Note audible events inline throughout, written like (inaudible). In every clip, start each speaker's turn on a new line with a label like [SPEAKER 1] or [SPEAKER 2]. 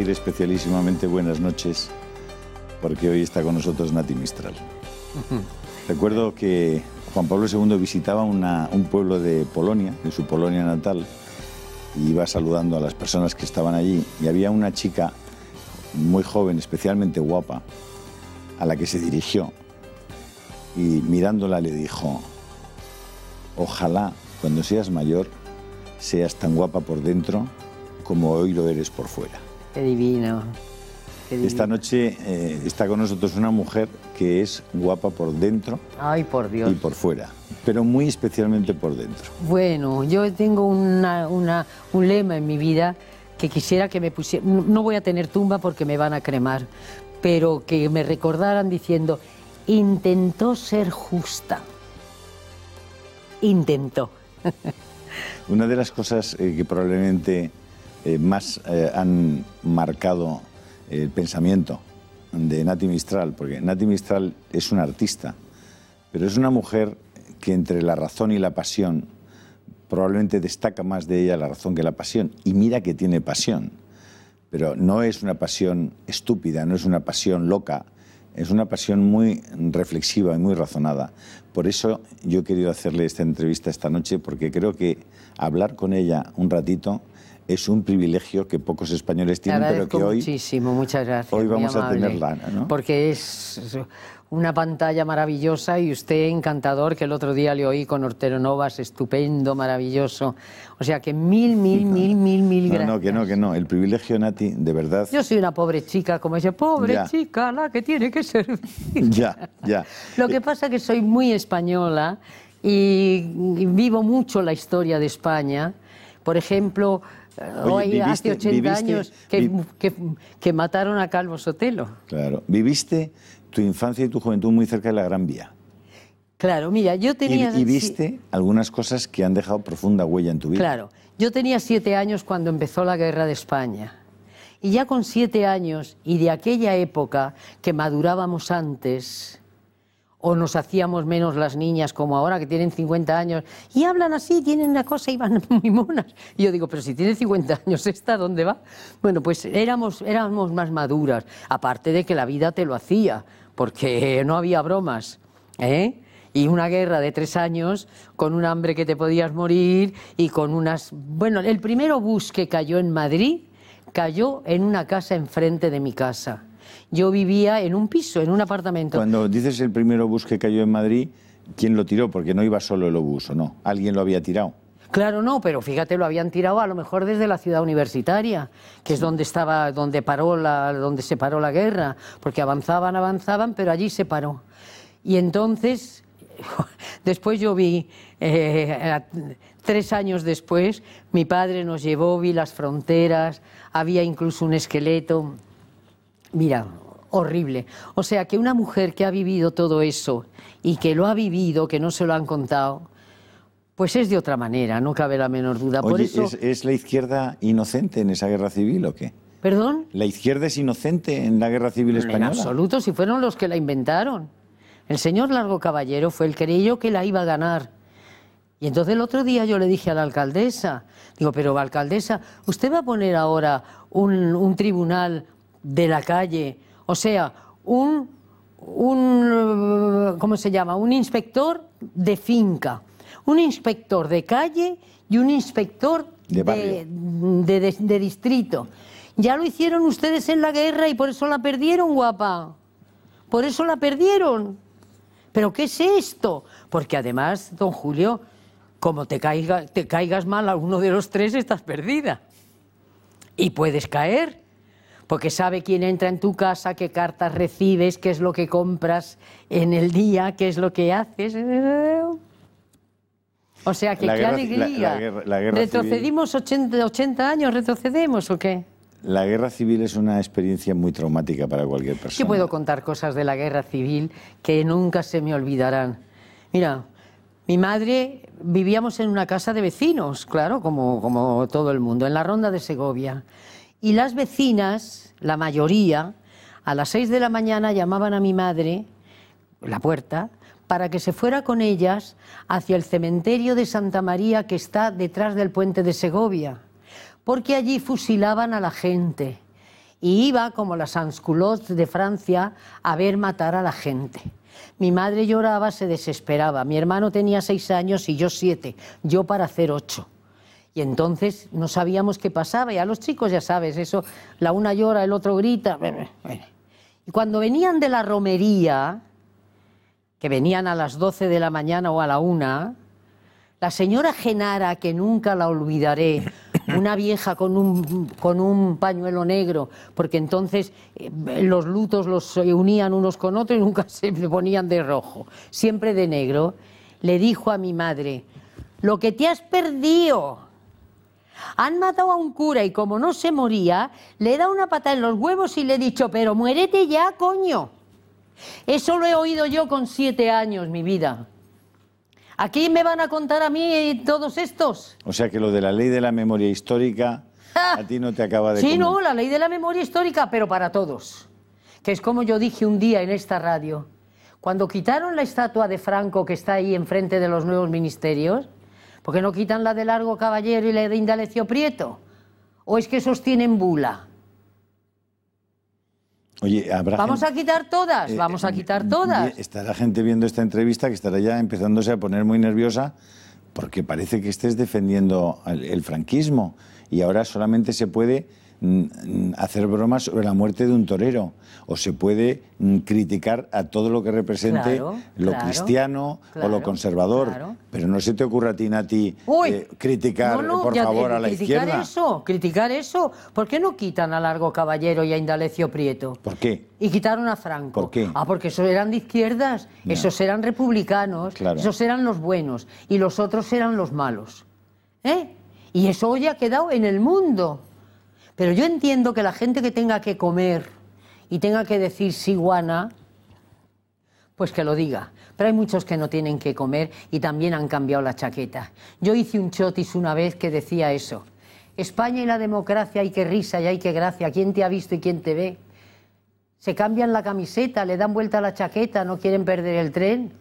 [SPEAKER 1] especialísimamente buenas noches, porque hoy está con nosotros Nati Mistral. Recuerdo que Juan Pablo II visitaba un pueblo de Polonia, de su Polonia natal, y iba saludando a las personas que estaban allí. Y había una chica muy joven, especialmente guapa, a la que se dirigió y mirándola le dijo, ojalá cuando seas mayor seas tan guapa por dentro como hoy lo eres por fuera.
[SPEAKER 2] Qué divino. Esta
[SPEAKER 1] noche eh, está con nosotros una mujer que es guapa por dentro. Ay, por Dios. Y por fuera, pero muy especialmente por dentro.
[SPEAKER 2] Bueno, yo tengo una, un lema en mi vida que quisiera que me pusieran. no voy a tener tumba porque me van a cremar, pero que me recordaran diciendo: intentó ser justa. Intentó. (laughs)
[SPEAKER 1] Una de las cosas eh, que probablemente eh, más eh, han marcado el pensamiento de Nati Mistral, porque Nati Mistral es una artista, pero es una mujer que entre la razón y la pasión probablemente destaca más de ella la razón que la pasión. Y mira que tiene pasión, pero no es una pasión estúpida, no es una pasión loca, es una pasión muy reflexiva y muy razonada. Por eso yo he querido hacerle esta entrevista esta noche, porque creo que hablar con ella un ratito es un privilegio que pocos españoles tienen, pero que hoy. Muchísimo, muchas gracias. Hoy vamos a tenerla, ¿no?
[SPEAKER 2] Porque es una pantalla maravillosa y usted encantador, que el otro día le oí con Ortero Novas, estupendo, maravilloso. O sea que mil, mil, (laughs) mil, mil, mil gracias. No,
[SPEAKER 1] que no, que no. El privilegio, Nati, de verdad. Yo
[SPEAKER 2] soy una pobre chica, como dice... pobre chica, la que tiene que servir. (laughs) Ya, ya. Lo que eh. pasa es que soy muy española y vivo mucho la historia de España. Por ejemplo, Hoy hace 80 años que, mataron a Calvo Sotelo.
[SPEAKER 1] Claro, viviste tu infancia y tu juventud muy cerca de la Gran Vía.
[SPEAKER 2] Claro, mira, yo tenía... Y, viste
[SPEAKER 1] algunas cosas que han dejado profunda huella en tu vida. Claro,
[SPEAKER 2] yo tenía siete años cuando empezó la guerra de España. Y ya con siete años y de aquella época que madurábamos antes, o nos hacíamos menos las niñas como ahora que tienen 50 años y hablan así, tienen una cosa y van (laughs) muy monas. Y yo digo, pero si tiene 50 años esta, ¿dónde va? Bueno, pues éramos, éramos más maduras, aparte de que la vida te lo hacía, porque no había bromas. ¿eh? Y una guerra de tres años con un hambre que te podías morir y con unas... Bueno, el primer bus que cayó en Madrid cayó en una casa enfrente de mi casa yo vivía en un piso, en un apartamento.
[SPEAKER 1] Cuando dices el primer obús que cayó en Madrid, ¿quién lo tiró? Porque no iba solo el obús, ¿o no? Alguien lo había tirado.
[SPEAKER 2] Claro, no, pero fíjate, lo habían tirado a lo mejor desde la ciudad universitaria, que es donde estaba, donde paró la, donde se paró la guerra, porque avanzaban, avanzaban, pero allí se paró. Y entonces, (laughs) después yo vi, eh, tres años después, mi padre nos llevó, vi las fronteras, había incluso un esqueleto. Mira, horrible. O sea, que una mujer que ha vivido todo eso y que lo ha vivido, que no se lo han contado, pues es de otra manera, no cabe la menor duda. Por eso...
[SPEAKER 1] ¿es, la izquierda inocente en esa guerra civil o qué? ¿Perdón? ¿La izquierda es inocente en la guerra civil española? En absoluto,
[SPEAKER 2] si fueron los que la inventaron. El señor Largo Caballero fue el que creyó que la iba a ganar. Y entonces el otro día yo le dije a la alcaldesa, digo, pero alcaldesa, ¿usted va a poner ahora un tribunal de la calle o sea, un, un ¿cómo se llama? Un inspector de finca, un inspector de calle y un inspector de, distrito. Ya lo hicieron ustedes en la guerra y por eso la perdieron, guapa. Por eso la perdieron. ¿Pero qué es esto? Porque además, don Julio, como te, te caigas mal a uno de los tres, estás perdida. Y puedes caer porque sabe quién entra en tu casa, qué cartas recibes, qué es lo que compras en el día, qué es lo que haces. O sea, que la qué alegría.
[SPEAKER 1] ¿Retrocedimos
[SPEAKER 2] 80, años? ¿Retrocedemos o qué?
[SPEAKER 1] La guerra civil es una experiencia muy traumática para cualquier persona. Yo
[SPEAKER 2] puedo contar cosas de la guerra civil que nunca se me olvidarán. Mira, mi madre vivíamos en una casa de vecinos, claro, como, como todo el mundo, en la ronda de Segovia. Y las vecinas, la mayoría, a las seis de la mañana llamaban a mi madre, la puerta, para que se fuera con ellas hacia el cementerio de Santa María que está detrás del puente de Segovia, porque allí fusilaban a la gente y iba, como las Sansculottes de Francia, a ver matar a la gente. Mi madre lloraba, se desesperaba. Mi hermano tenía seis años y yo siete, yo para hacer ocho. Y entonces no sabíamos qué pasaba. Y a los chicos, ya sabes, eso, la una llora, el otro grita. Y cuando venían de la romería, que venían a las 12 de la mañana o a la una, la señora Genara, que nunca la olvidaré, (coughs) una vieja con un, con un pañuelo negro, porque entonces eh, los lutos los unían unos con otros y nunca (laughs) se ponían de rojo, siempre de negro, le dijo a mi madre, lo que te has perdido, han matado a un cura y como no se moría, le da una patada en los huevos y le he dicho, pero muérete ya, coño. Eso lo he oído yo con siete años, mi vida. Aquí me van a contar a mí todos estos.
[SPEAKER 1] O sea que lo de la ley de la memoria histórica a ti no te acaba de... Sí, no,
[SPEAKER 2] la ley de la memoria histórica, pero para todos. Que es como yo dije un día en esta radio. Cuando quitaron la estatua de Franco que está ahí enfrente de los nuevos ministerios, ¿Por qué no quitan la de Largo Caballero y la de Indalecio Prieto? ¿O es que sostienen bula?
[SPEAKER 1] Oye, Vamos
[SPEAKER 2] a quitar todas, eh, vamos a eh, quitar todas.
[SPEAKER 1] la gente viendo esta entrevista que estará ya empezándose a poner muy nerviosa porque parece que estés defendiendo el franquismo y ahora solamente se puede Mm, hacer bromas sobre la muerte de un torero o se puede mm, criticar a todo lo que represente lo cristiano o lo conservador. Pero no se te ocurra a ti, Nati, eh, criticar, por favor, a la izquierda.
[SPEAKER 2] Eso, criticar eso. ¿Por qué no quitan a Largo Caballero y a Indalecio Prieto? ¿Por qué? Y quitaron a Franco. Ah, porque esos eran de izquierdas, esos eran republicanos, esos eran los buenos y los otros eran los malos. ¿Eh? Y eso hoy ha quedado en el mundo. Pero yo entiendo que la gente que tenga que comer y tenga que decir sí, guana, pues que lo diga. Pero hay muchos que no tienen que comer y también han cambiado la chaqueta. Yo hice un chotis una vez que decía eso. España y la democracia, hay que risa y hay que gracia. ¿Quién te ha visto y quién te ve? Se cambian la camiseta, le dan vuelta la chaqueta, no quieren perder el tren.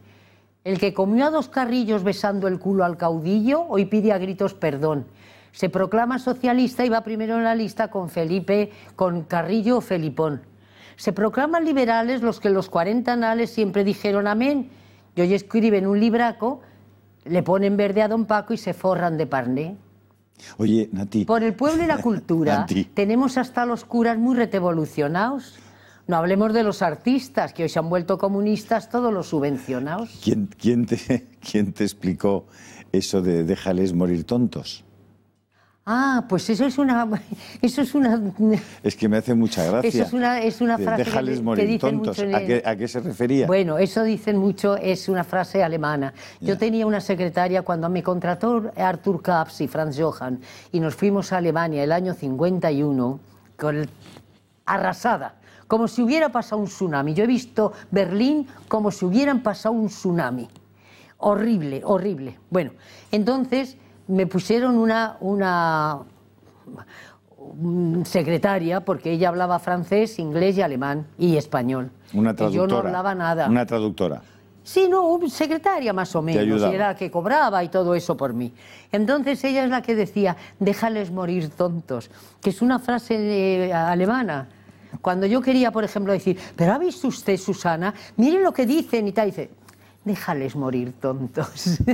[SPEAKER 2] El que comió a dos carrillos besando el culo al caudillo, hoy pide a gritos perdón se proclama socialista y va primero en la lista con Felipe, con Carrillo o Felipón. Se proclaman liberales los que los 40 anales siempre dijeron amén y hoy escriben un libraco, le ponen verde a don Paco y se forran de parné.
[SPEAKER 1] Oye, Nati. Por el pueblo y la (laughs) cultura
[SPEAKER 2] tenemos hasta los curas muy retevolucionados. No hablemos de los artistas, que hoy se han vuelto comunistas todos los subvencionados.
[SPEAKER 1] ¿Quién, te, (laughs) quién te explicó eso de déjales morir tontos?
[SPEAKER 2] Ah, pues eso es una. (laughs) Eso es una. (laughs)
[SPEAKER 1] Es que me hace mucha gracia.
[SPEAKER 2] es una, frase. que, morir dicen tontos. ¿A,
[SPEAKER 1] qué, se refería? Bueno,
[SPEAKER 2] eso dicen mucho, es una frase alemana. Yo tenía una secretaria cuando me contrató Arthur Kaps y Franz Johann y nos fuimos a Alemania el año 51 con arrasada como si hubiera pasado un tsunami. Yo he visto Berlín como si hubieran pasado un tsunami. Horrible, horrible. Bueno, entonces me pusieron una, secretaria porque ella hablaba francés, inglés y alemán
[SPEAKER 1] y español. Una traductora. Y yo no hablaba nada. Una traductora.
[SPEAKER 2] Sí, no, secretaria más o menos, era la que cobraba y todo eso por mí. Entonces ella es la que decía, déjales morir tontos, que es una frase eh, alemana. Cuando yo quería, por ejemplo, decir, pero ha visto usted, Susana, miren lo que dicen y tal, dice, déjales morir tontos. (laughs)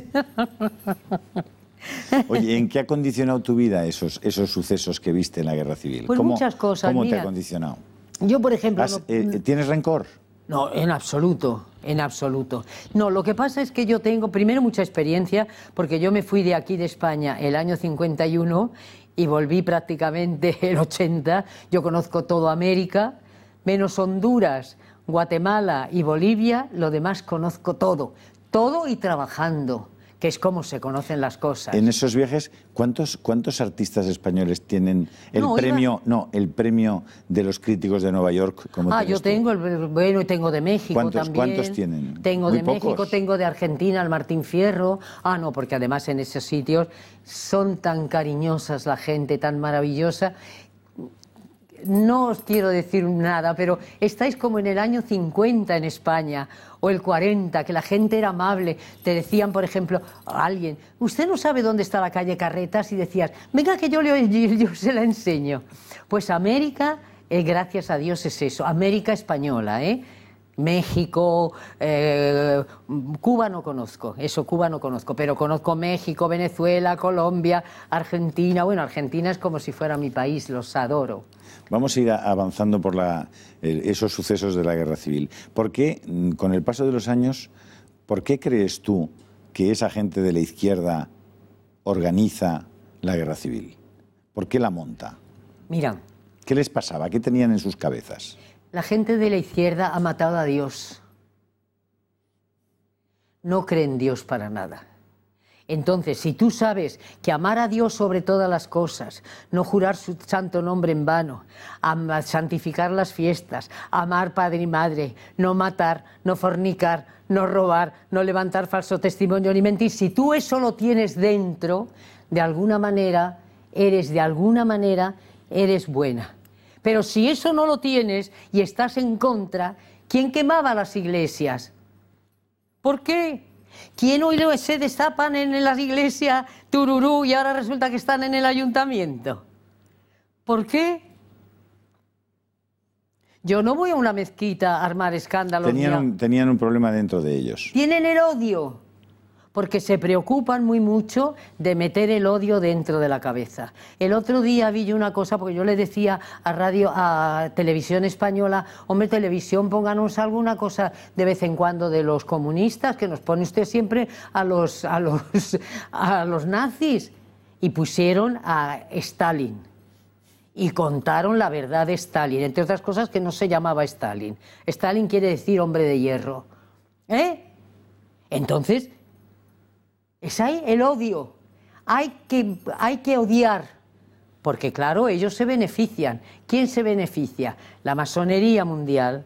[SPEAKER 1] Oye, ¿en qué ha condicionado tu vida esos, sucesos que viste en la guerra civil? Pues ¿Cómo, muchas cosas. ¿Cómo te ha condicionado?
[SPEAKER 2] Yo, por ejemplo.
[SPEAKER 1] Eh, mm. ¿Tienes rencor?
[SPEAKER 2] No, en absoluto, en absoluto. No, lo que pasa es que yo tengo primero mucha experiencia, porque yo me fui de aquí de España el año 51 y volví prácticamente (laughs) el 80. Yo conozco toda América, menos Honduras, Guatemala y Bolivia, lo demás conozco todo. Todo y trabajando que es cómo se conocen las cosas. En
[SPEAKER 1] esos viajes, ¿cuántos, cuántos artistas españoles tienen el premio? No, el premio de los críticos de Nueva York. Como ah, yo tengo
[SPEAKER 2] el bueno, tengo de México ¿Cuántos, también. ¿Cuántos tienen? Tengo de México, tengo de Argentina, el Martín Fierro. Ah, no, porque además en esos sitios son tan cariñosas la gente, tan maravillosa no os quiero decir nada, pero estáis como en el año 50 en España o el 40, que la gente era amable. Te decían, por ejemplo, alguien, usted no sabe dónde está la calle Carretas y decías, venga que yo, le, (laughs) yo se la enseño. Pues América, eh, gracias a Dios es eso, América española, ¿eh? México, eh, Cuba no conozco, eso Cuba no conozco, pero conozco México, Venezuela, Colombia, Argentina. Bueno, Argentina es como si fuera mi país, los adoro.
[SPEAKER 1] Vamos a ir avanzando por esos sucesos de la guerra civil. ¿Por qué, mm, con el paso de los años, por qué crees tú que esa gente de la izquierda organiza la guerra civil? ¿Por qué la monta? Mira. ¿Qué les pasaba? ¿Qué tenían en sus cabezas?
[SPEAKER 2] La gente de la izquierda ha matado a Dios. No cree en Dios para nada. Entonces, si tú sabes que amar a Dios sobre todas las cosas, no jurar su santo nombre en vano, santificar las fiestas, amar padre y madre, no matar, no fornicar, no robar, no levantar falso testimonio ni mentir, si tú eso lo tienes dentro, de alguna manera, eres de alguna manera, eres buena. Pero si eso no lo tienes y estás en contra, ¿quién quemaba las iglesias? ¿Por qué? ¿Quién hoy se destapan en las iglesias tururú y ahora resulta que están en el ayuntamiento? ¿Por qué? Yo no voy a una mezquita a armar escándalos.
[SPEAKER 1] tenían un problema dentro de ellos.
[SPEAKER 2] Tienen el odio porque se preocupan muy mucho de meter el odio dentro de la cabeza. El otro día vi yo una cosa, porque yo le decía a radio, a televisión española, hombre, televisión, pónganos alguna cosa de vez en cuando de los comunistas, que nos pone usted siempre a los, a los, a los nazis. Y pusieron a Stalin y contaron la verdad de Stalin, entre otras cosas que no se llamaba Stalin. Stalin quiere decir hombre de hierro. ¿Eh? Entonces, es ahí el odio. Hay que, hay que odiar. Porque claro, ellos se benefician. ¿Quién se beneficia? La masonería mundial.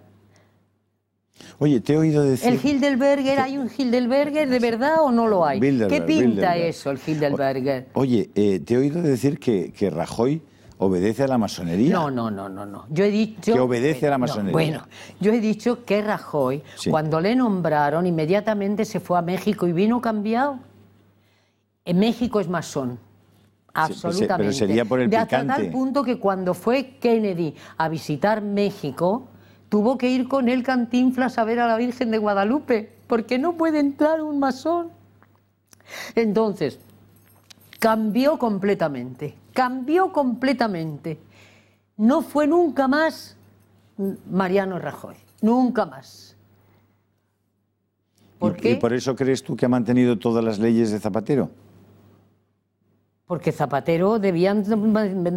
[SPEAKER 1] Oye, te he oído decir... ¿El
[SPEAKER 2] Hildelberger, hay un Hildelberger de verdad o no lo hay? ¿Qué pinta eso, el Hildelberger?
[SPEAKER 1] Oye, eh, te he oído decir que, Rajoy obedece a la masonería. No, no, no, no, no. Yo he dicho... Que obedece a la masonería. bueno,
[SPEAKER 2] yo he dicho que Rajoy, cuando le nombraron, inmediatamente se fue a México y vino cambiado. México es masón. Pues, Absolutamente. Pero sería por el de hasta tal punto que cuando fue Kennedy a visitar México, tuvo que ir con el Cantinflas a ver a la Virgen de Guadalupe, porque no puede entrar un masón. Entonces, cambió completamente, cambió completamente. No fue nunca más Mariano Rajoy, nunca más.
[SPEAKER 1] ¿Por ¿Y por eso crees tú que ha mantenido todas las leyes de Zapatero?
[SPEAKER 2] Porque Zapatero debían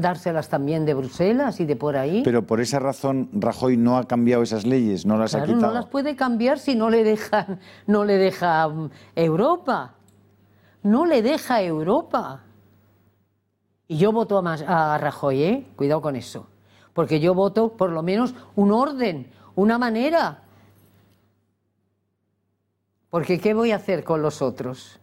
[SPEAKER 2] dárselas también de Bruselas y de por ahí.
[SPEAKER 1] Pero por esa razón Rajoy no ha cambiado esas leyes, no las ha quitado. No las
[SPEAKER 2] puede cambiar si no le dejan, no le deja mm, Europa. No le deja Europa. Y yo voto a, a Rajoy, ¿eh? cuidado con eso. Porque yo voto por lo menos un orden, una manera. Porque ¿qué voy a hacer con los otros?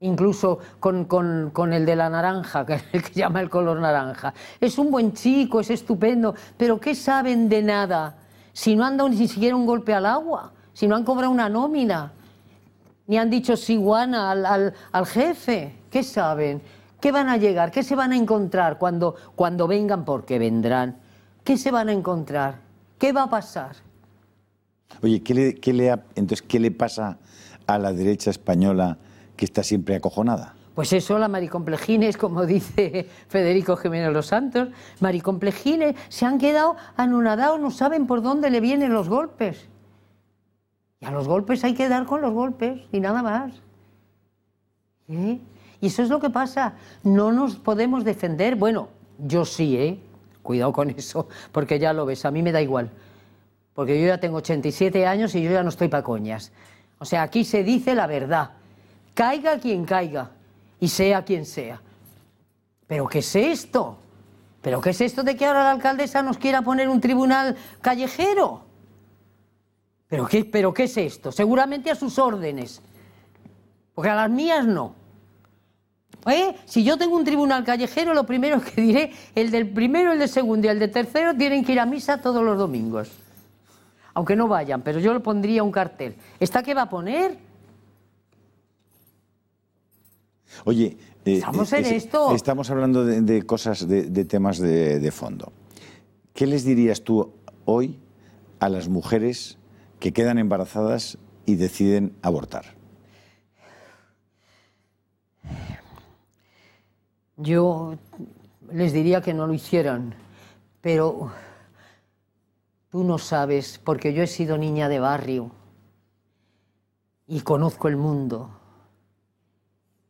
[SPEAKER 2] incluso con, el de la naranja, (laughs) que el que llama el color naranja. Es un buen chico, es estupendo, pero ¿qué saben de nada si no han dado ni siquiera un golpe al agua, si no han cobrado una nómina, ni han dicho siguana al, al, jefe? ¿Qué saben? ¿Qué van a llegar? ¿Qué se van a encontrar cuando, cuando vengan? Porque vendrán. ¿Qué se van a encontrar? ¿Qué va a pasar?
[SPEAKER 1] Oye, le, entonces, ¿qué le pasa a la derecha española? que está siempre acojonada.
[SPEAKER 2] Pues eso, la maricomplejines, como dice (laughs) Federico Jiménez Los Santos, maricomplejines se han quedado anonadados, no saben por dónde le vienen los golpes. Y a los golpes hay que dar con los golpes y nada más. ¿Eh? Y eso es lo que pasa. No nos podemos defender. Bueno, yo sí, ¿eh? Cuidado con eso, porque ya lo ves, a mí me da igual. Porque yo ya tengo 87 años y yo ya no estoy pa' coñas. O sea, aquí se dice la verdad caiga quien caiga y sea quien sea. ¿Pero qué es esto? ¿Pero qué es esto de que ahora la alcaldesa nos quiera poner un tribunal callejero? ¿Pero qué, pero qué es esto? Seguramente a sus órdenes, porque a las mías no. ¿Eh? Si yo tengo un tribunal callejero, lo primero que diré, el del primero, el del segundo y el del tercero tienen que ir a misa todos los domingos. Aunque no vayan, pero yo le pondría un cartel. ¿Esta qué va a poner?
[SPEAKER 1] Oye, eh, eh, estamos hablando de, cosas, de, temas de, fondo. ¿Qué les dirías tú hoy a las mujeres que quedan embarazadas y deciden abortar?
[SPEAKER 2] Yo les diría que no lo hicieran, pero tú no sabes, porque yo he sido niña de barrio y conozco el mundo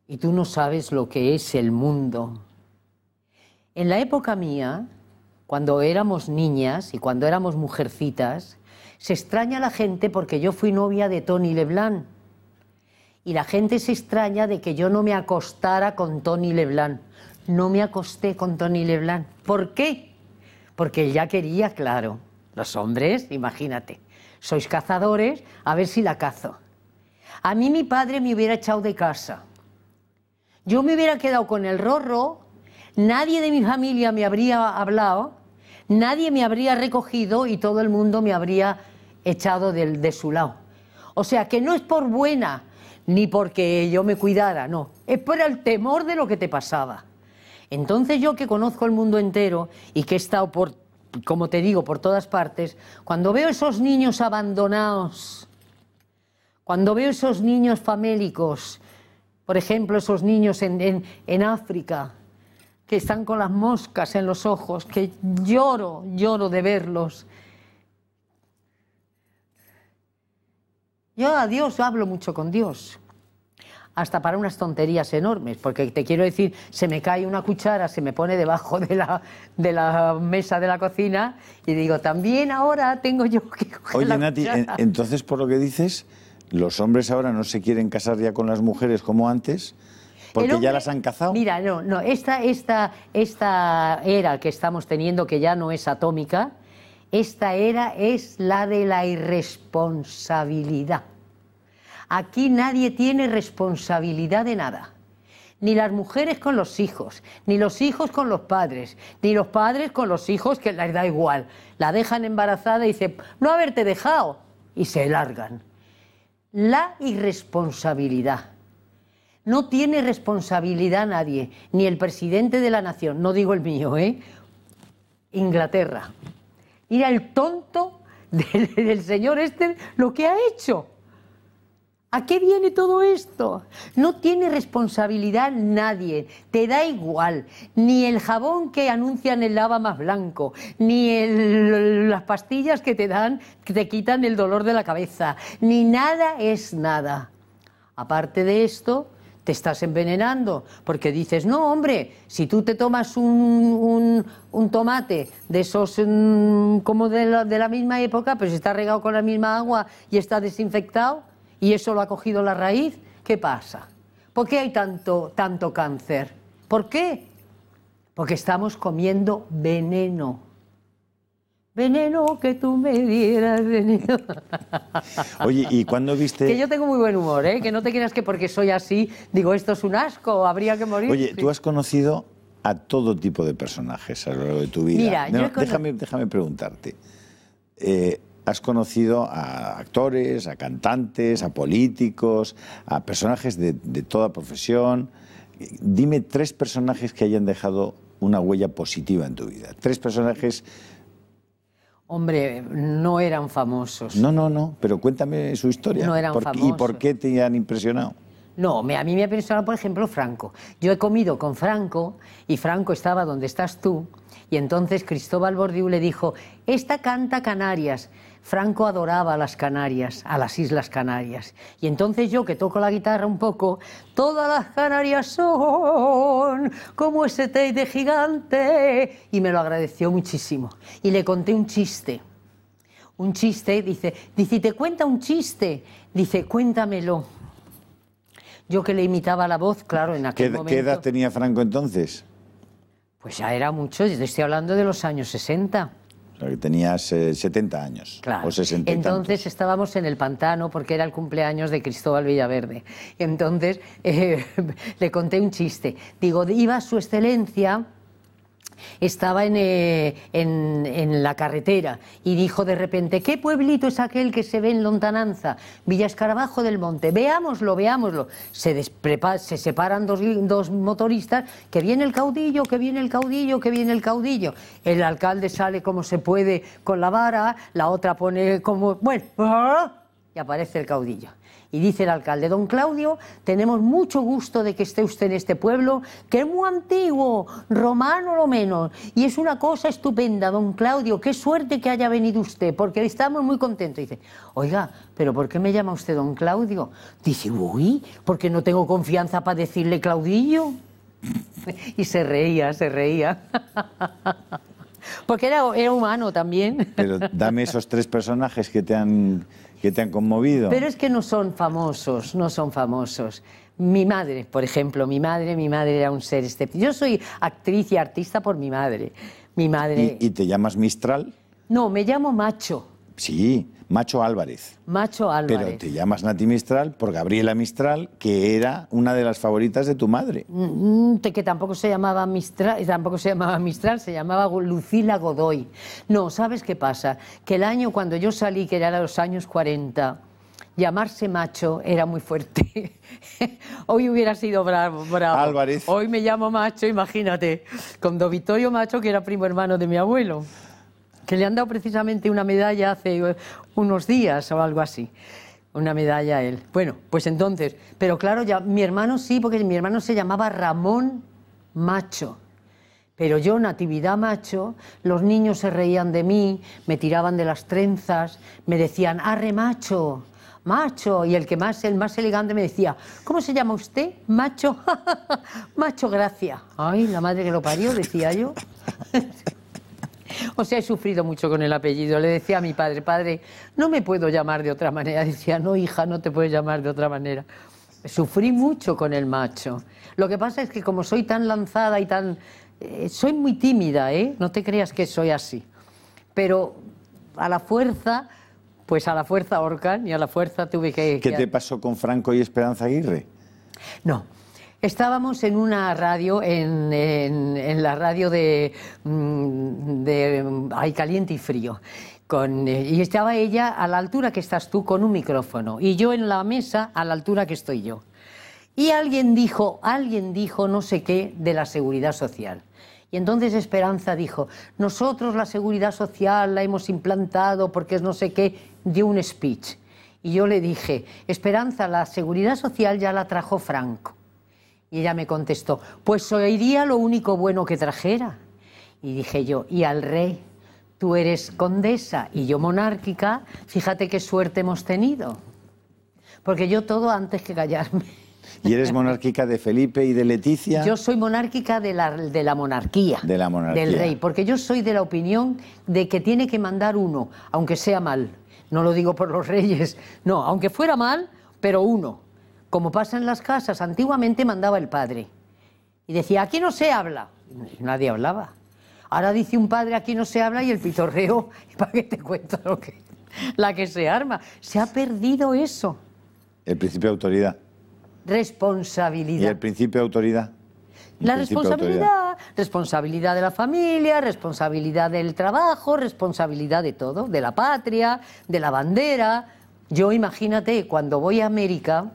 [SPEAKER 2] y tú no sabes lo que es el mundo. En la época mía, cuando éramos niñas y cuando éramos mujercitas, se extraña la gente porque yo fui novia de Tony Leblanc. Y la gente se extraña de que yo no me acostara con Tony Leblanc. No me acosté con Tony Leblanc. ¿Por qué? Porque ya quería, claro. Los hombres, imagínate, sois cazadores, a ver si la cazo. A mí mi padre me hubiera echado de casa yo me hubiera quedado con el rorro, nadie de mi familia me habría hablado, nadie me habría recogido y todo el mundo me habría echado de, de su lado. O sea que no es por buena ni porque yo me cuidara, no, es por el temor de lo que te pasaba. Entonces yo que conozco el mundo entero y que he estado por, como te digo, por todas partes, cuando veo esos niños abandonados, cuando veo esos niños famélicos, por ejemplo, esos niños en, África que están con las moscas en los ojos, que lloro, lloro de verlos. Yo a Dios hablo mucho con Dios, hasta para unas tonterías enormes, porque te quiero decir, se me cae una cuchara, se me pone debajo de la, mesa de la cocina y digo, también ahora tengo yo
[SPEAKER 1] que coger Oye, Nati, entonces por lo que dices, los hombres ahora no se quieren casar ya con las mujeres como antes. Porque ya las han
[SPEAKER 2] cazado. Mira, no, no, esta, esta, esta era que estamos teniendo, que ya no es atómica, esta era es la de la irresponsabilidad. Aquí nadie tiene responsabilidad de nada. Ni las mujeres con los hijos, ni los hijos con los padres, ni los padres con los hijos que les da igual. La dejan embarazada y dicen, no haberte dejado. Y se largan la irresponsabilidad. No tiene responsabilidad nadie, ni el presidente de la nación, no digo el mío, ¿eh? Inglaterra. Mira el tonto (laughs) del, señor Este lo que ha hecho. ¿A qué viene todo esto? No tiene responsabilidad nadie, te da igual, ni el jabón que anuncian el lava más blanco, ni las pastillas que te dan, que te quitan el dolor de la cabeza, ni nada es nada. Aparte de esto, te estás envenenando, porque dices, no, hombre, si tú te tomas un, tomate de esos mm, como de la, de la misma época, pues está regado con la misma agua y está desinfectado, y eso lo ha cogido la raíz, ¿qué pasa? ¿Por qué hay tanto, tanto cáncer? ¿Por qué? Porque estamos comiendo veneno. Veneno que tú me dieras, veneno. (laughs)
[SPEAKER 1] Oye, ¿y cuando viste...? Que yo
[SPEAKER 2] tengo muy buen humor, ¿eh? Que no te creas que porque soy así, digo, esto es un asco, habría que morir. Oye, tú
[SPEAKER 1] has conocido a todo tipo de personajes a lo largo de tu vida. Mira, yo déjame, déjame preguntarte. Eh, has conocido a actores, a cantantes, a políticos, a personajes de, toda profesión. Dime tres personajes que hayan dejado una huella positiva en tu vida. Tres personajes
[SPEAKER 2] Hombre, no eran famosos.
[SPEAKER 1] No, no, no, pero cuéntame su historia. No eran famosos. ¿Y por qué te han impresionado?
[SPEAKER 2] No, a mí me ha impresionado, por ejemplo, Franco. Yo he comido con Franco y Franco estaba donde estás tú. Y entonces Cristóbal Bordiú le dijo, esta canta Canarias. Franco adoraba a las Canarias, a las Islas Canarias. Y entonces yo, que toco la guitarra un poco, todas las Canarias son como ese teide de gigante. Y me lo agradeció muchísimo. Y le conté un chiste. Un chiste, dice, dice, ¿te cuenta un chiste? Dice, cuéntamelo. Yo que le imitaba la voz, claro, en aquel momento. ¿Qué edad
[SPEAKER 1] tenía Franco entonces? Pues
[SPEAKER 2] ya era mucho, yo estoy hablando de los años 60
[SPEAKER 1] que tenías 70 años o 60 Entonces
[SPEAKER 2] estábamos en el pantano porque era el cumpleaños de Cristóbal Villaverde. Entonces eh, (laughs) le conté un chiste. Digo, iba su excelencia estaba eh, en, la carretera y dijo de repente, ¿qué pueblito es aquel que se ve en lontananza? Villa Escarabajo del Monte, veámoslo, veámoslo. Se, se separan dos, dos motoristas, que viene el caudillo, que viene el caudillo, que viene el caudillo. El alcalde sale como se puede con la vara, la otra pone como, bueno, (laughs) y aparece el caudillo. Y dice el alcalde, don Claudio, tenemos mucho gusto de que esté usted en este pueblo, que es muy antiguo, romano lo menos, y es una cosa estupenda, don Claudio, qué suerte que haya venido usted, porque estamos muy contentos. dice, oiga, pero ¿por qué me llama usted don Claudio? Dice, uy, porque no tengo confianza para decirle Claudillo. (laughs) y se reía, se reía. (laughs) Porque era, era humano también. Pero dame
[SPEAKER 1] (laughs) esos tres personajes que te han que te han conmovido. Pero
[SPEAKER 2] es que no son famosos, no son famosos. Mi madre, por ejemplo, mi madre, mi madre era un ser excepcional. Yo soy actriz y artista por mi madre. Mi madre.
[SPEAKER 1] y te llamas Mistral?
[SPEAKER 2] No, me llamo Macho.
[SPEAKER 1] Sí. Macho Álvarez.
[SPEAKER 2] Macho Álvarez. Pero te
[SPEAKER 1] llamas Nati Mistral por Gabriela Mistral, que era una de las favoritas de tu madre.
[SPEAKER 2] Mm, mm, que tampoco se llamaba Mistral, eh, tampoco se llamaba Mistral, se llamaba Lucila Godoy. No, ¿sabes qué pasa? Que el año cuando yo salí, que era los años 40, llamarse macho era muy fuerte. (laughs) Hoy hubiera sido bravo, Álvarez. Hoy me llamo macho, imagínate, con Don Macho, que era primo hermano de mi abuelo que le han dado precisamente una medalla hace eh, unos días o algo así. Una medalla a él. Bueno, pues entonces, pero claro, ya mi hermano sí, porque mi hermano se llamaba Ramón Macho. Pero yo, natividad macho, los niños se reían de mí, me tiraban de las trenzas, me decían, arre macho, macho. Y el que más, el más elegante me decía, ¿cómo se llama usted? Macho, (laughs) macho gracia. Ay, la madre que lo parió, decía yo. (laughs) (laughs) O sea, he sufrido mucho con el apellido. Le decía a mi padre, padre, no me puedo llamar de otra manera. (laughs) Decía, no, hija, no te puedes llamar de otra manera. Sufrí mucho con el macho. Lo que pasa es que como soy tan lanzada y tan... Eh, soy muy tímida, ¿eh? No te creas que soy así. Pero a la fuerza, pues a la fuerza ahorcan y a la fuerza tuve que... ¿Qué te
[SPEAKER 1] pasó con Franco y Esperanza Aguirre?
[SPEAKER 2] No, Estábamos en una radio, en, la radio de, mm, de mm, Caliente y Frío. Con, eh, y estaba ella a la altura que estás tú con un micrófono y yo en la mesa a la altura que estoy yo. Y alguien dijo, alguien dijo no sé qué de la seguridad social. Y entonces Esperanza dijo, nosotros la seguridad social la hemos implantado porque es no sé qué, dio un speech. Y yo le dije, Esperanza, la seguridad social ya la trajo Franco. Y ella me contestó, pues día lo único bueno que trajera. Y dije yo, y al rey, tú eres condesa y yo monárquica, fíjate qué suerte hemos tenido. Porque yo todo antes que callarme.
[SPEAKER 1] ¿Y eres monárquica de Felipe y de Leticia? Yo
[SPEAKER 2] soy monárquica de la, monarquía.
[SPEAKER 1] De la monarquía. Del rey,
[SPEAKER 2] porque yo soy de la opinión de que tiene que mandar uno, aunque sea mal. No lo digo por los reyes, no, aunque fuera mal, pero uno como pasa en las casas, antiguamente mandaba el padre. Y decía, aquí no se habla. nadie hablaba. Ahora dice un padre, aquí no se habla y el pitorreo, (laughs) ¿para qué te cuento lo que, la que se arma? Se ha perdido eso.
[SPEAKER 1] El principio de autoridad.
[SPEAKER 2] Responsabilidad.
[SPEAKER 1] ¿Y el principio de autoridad? la responsabilidad,
[SPEAKER 2] responsabilidad de la familia, responsabilidad del trabajo, responsabilidad de todo, de la patria, de la bandera. Yo imagínate, cuando voy a América,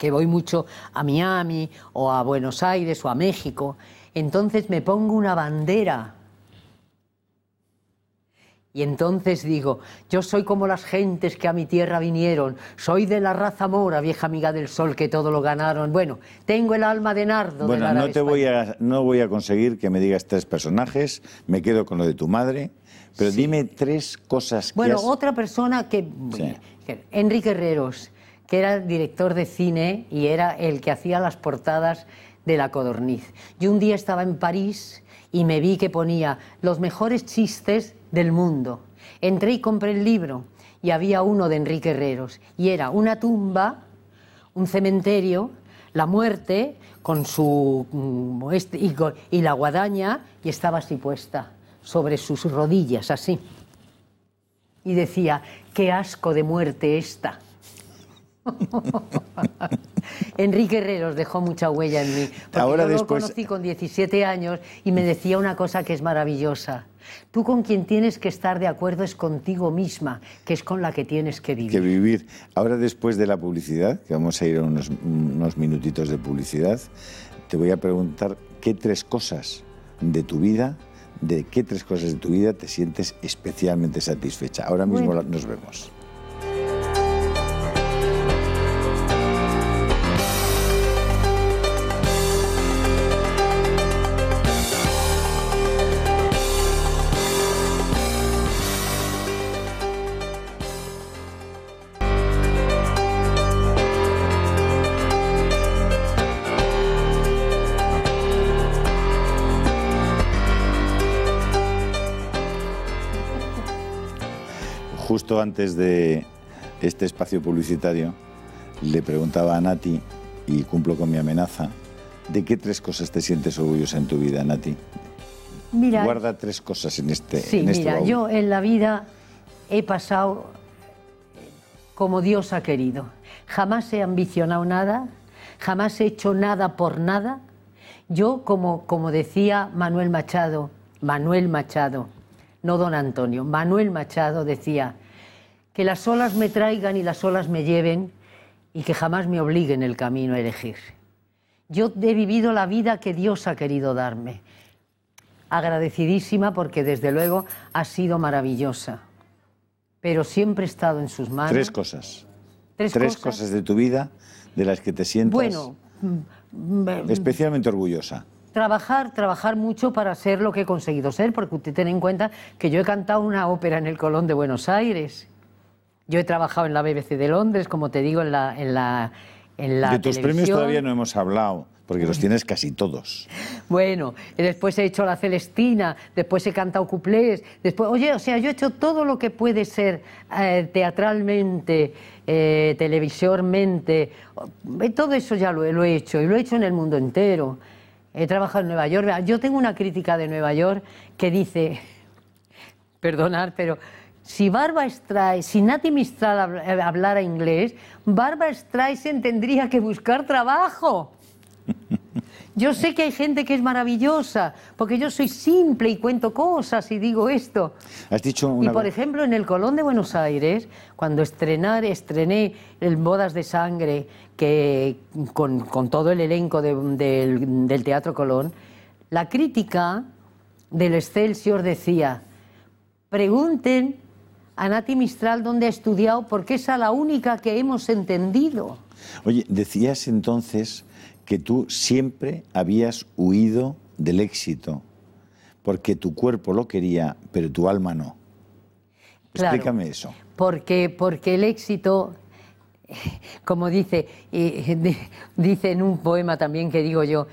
[SPEAKER 2] que voy mucho a Miami o a Buenos Aires o a México, entonces me pongo una bandera. Y entonces digo, yo soy como las gentes que a mi tierra vinieron, soy de la raza mora, vieja amiga del sol, que todo lo ganaron. Bueno, tengo el alma de nardo. Bueno, no, te
[SPEAKER 1] voy a, no voy a conseguir que me digas tres personajes, me quedo con lo de tu madre, pero dime tres cosas Bueno, otra
[SPEAKER 2] persona que... Enrique Herreros que era director de cine y era el que hacía las portadas de La Codorniz. Yo un día estaba en París y me vi que ponía los mejores chistes del mundo. Entré y compré el libro y había uno de Enrique Herreros y era una tumba, un cementerio, la muerte con su mm, este, y, y la guadaña y estaba así puesta sobre sus rodillas así. Y decía, qué asco de muerte esta (laughs) Enrique Herreros dejó mucha huella en mí. Porque Ahora yo después... lo conocí con 17 años y me decía una cosa que es maravillosa. Tú con quien tienes que estar de acuerdo es contigo misma, que es con la que tienes que
[SPEAKER 1] vivir. Ahora después de la publicidad, que vamos a ir a unos, minutitos de publicidad, te voy a preguntar qué tres cosas de tu vida, de qué tres cosas de tu vida te sientes especialmente satisfecha. Ahora mismo nos vemos. antes de este espacio publicitario, le preguntaba a Nati, y cumplo con mi amenaza, ¿de qué tres cosas te sientes orgullosa en tu vida, Nati?
[SPEAKER 2] Mira, Guarda
[SPEAKER 1] tres cosas en este. Sí, este mira, yo
[SPEAKER 2] en la vida he pasado como Dios ha querido. Jamás he ambicionado nada, jamás he hecho nada por nada. Yo, como, como decía Manuel Machado, Manuel Machado, no don Antonio, Manuel Machado decía, que las olas me traigan y las olas me lleven y que jamás me obliguen el camino a elegir. Yo he vivido la vida que Dios ha querido darme. Agradecidísima porque desde luego ha sido maravillosa. Pero siempre he estado en sus manos. Tres
[SPEAKER 1] cosas. Tres, Tres cosas? de tu vida de las que te sientes bueno, mm, mm, mm. especialmente orgullosa
[SPEAKER 2] trabajar, trabajar mucho para ser lo que he conseguido ser, porque usted tiene en cuenta que yo he cantado una ópera en el Colón de Buenos Aires. Yo he trabajado en la BBC de Londres, como te digo, en la... En la, de tus premios todavía
[SPEAKER 1] no hemos hablado porque los tienes casi todos.
[SPEAKER 2] Bueno, y después he hecho La Celestina, después he cantado cuplés, después, oye, o sea, yo he hecho todo lo que puede ser eh, teatralmente, eh, televisormente, todo eso ya lo, lo, he hecho, y lo he hecho en el mundo entero. He trabajado en Nueva York, yo tengo una crítica de Nueva York que dice, (laughs) perdonad, pero si Barbara Streisand, si Nati Mistral eh, hablara inglés, Barbara Streisand tendría que buscar trabajo. Yo sé que hay gente que es maravillosa, porque yo soy simple y cuento cosas y digo esto.
[SPEAKER 1] Has dicho Y por
[SPEAKER 2] ejemplo, en el Colón de Buenos Aires, cuando estrenar, estrené el Bodas de Sangre, que con, todo el elenco del, del Teatro Colón, la crítica del Excelsior decía, pregunten a Nati Mistral donde ha estudiado porque es la única que hemos entendido.
[SPEAKER 1] Oye, decías entonces que tú siempre habías huido del éxito porque tu cuerpo lo quería, pero tu alma no. Explícame eso.
[SPEAKER 2] Porque, porque el éxito, (laughs) como dice, dice en un poema también que digo yo,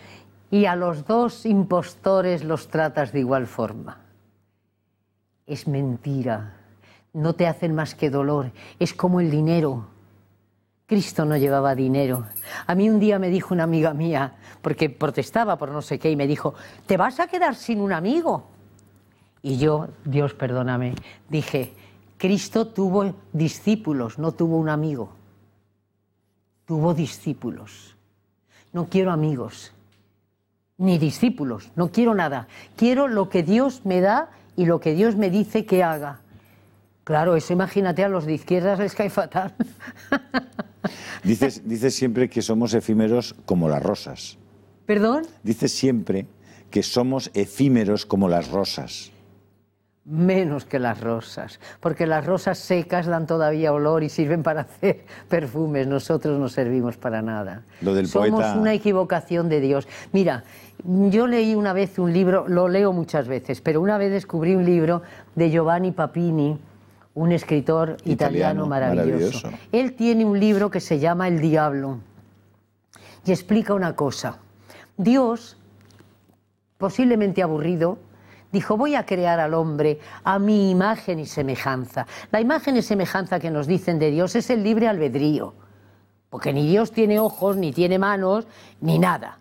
[SPEAKER 2] y a los dos impostores los tratas de igual forma. Es mentira no te hacen más que dolor, es como el dinero. Cristo no llevaba dinero. A mí un día me dijo una amiga mía, porque protestaba por no sé qué, y me dijo, te vas a quedar sin un amigo. Y yo, Dios perdóname, dije, Cristo tuvo discípulos, no tuvo un amigo. Tuvo discípulos. No quiero amigos, ni discípulos, no quiero nada. Quiero lo que Dios me da y lo que Dios me dice que haga. Claro, eso imagínate a los de izquierdas les cae fatal.
[SPEAKER 1] (laughs) Dices, siempre que somos efímeros como las rosas. ¿Perdón? Dices siempre que somos efímeros como las rosas.
[SPEAKER 2] Menos que las rosas, porque las rosas secas dan todavía olor y sirven para hacer perfumes. Nosotros no servimos para nada.
[SPEAKER 1] Lo del Somos una
[SPEAKER 2] equivocación de Dios. Mira, yo leí una vez un libro, lo leo muchas veces, pero una vez descubrí un libro de Giovanni Papini, un escritor italiano, maravilloso. maravilloso. Él tiene un libro que se llama El Diablo y explica una cosa. Dios, posiblemente aburrido, dijo, voy a crear al hombre a mi imagen y semejanza. La imagen y semejanza que nos dicen de Dios es el libre albedrío, porque ni Dios tiene ojos, ni tiene manos, ni nada.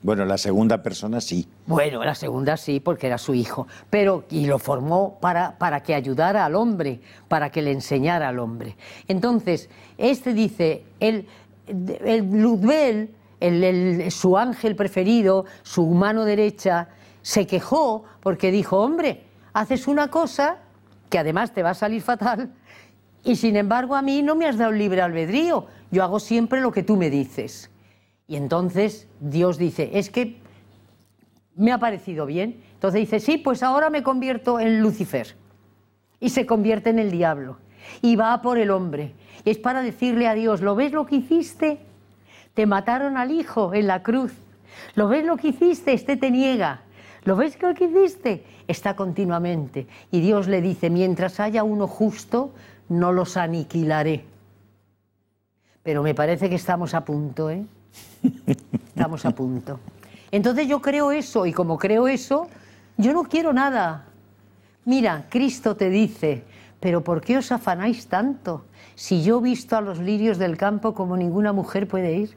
[SPEAKER 1] Bueno, la segunda persona sí.
[SPEAKER 2] Bueno, la segunda sí, porque era su hijo. Pero, y lo formó para, que ayudara al hombre, para que le enseñara al hombre. Entonces, este dice, el, el el, su ángel preferido, su mano derecha, se quejó porque dijo, hombre, haces una cosa que además te va a salir fatal y sin embargo a mí no me has dado libre albedrío, yo hago siempre lo que tú me dices. Y entonces Dios dice, es que me ha parecido bien. Entonces dice, sí, pues ahora me convierto en Lucifer. Y se convierte en el diablo. Y va por el hombre. Y es para decirle a Dios, ¿lo ves lo que hiciste? Te mataron al hijo en la cruz. ¿Lo ves lo que hiciste? Este te niega. ¿Lo ves lo que hiciste? Está continuamente. Y Dios le dice, mientras haya uno justo, no los aniquilaré. Pero me parece que estamos a punto, ¿eh? Estamos a punto. Entonces yo creo eso y como creo eso, yo no quiero nada. Mira, Cristo te dice, pero ¿por qué os afanáis tanto? Si yo he visto a los lirios del campo como ninguna mujer puede ir.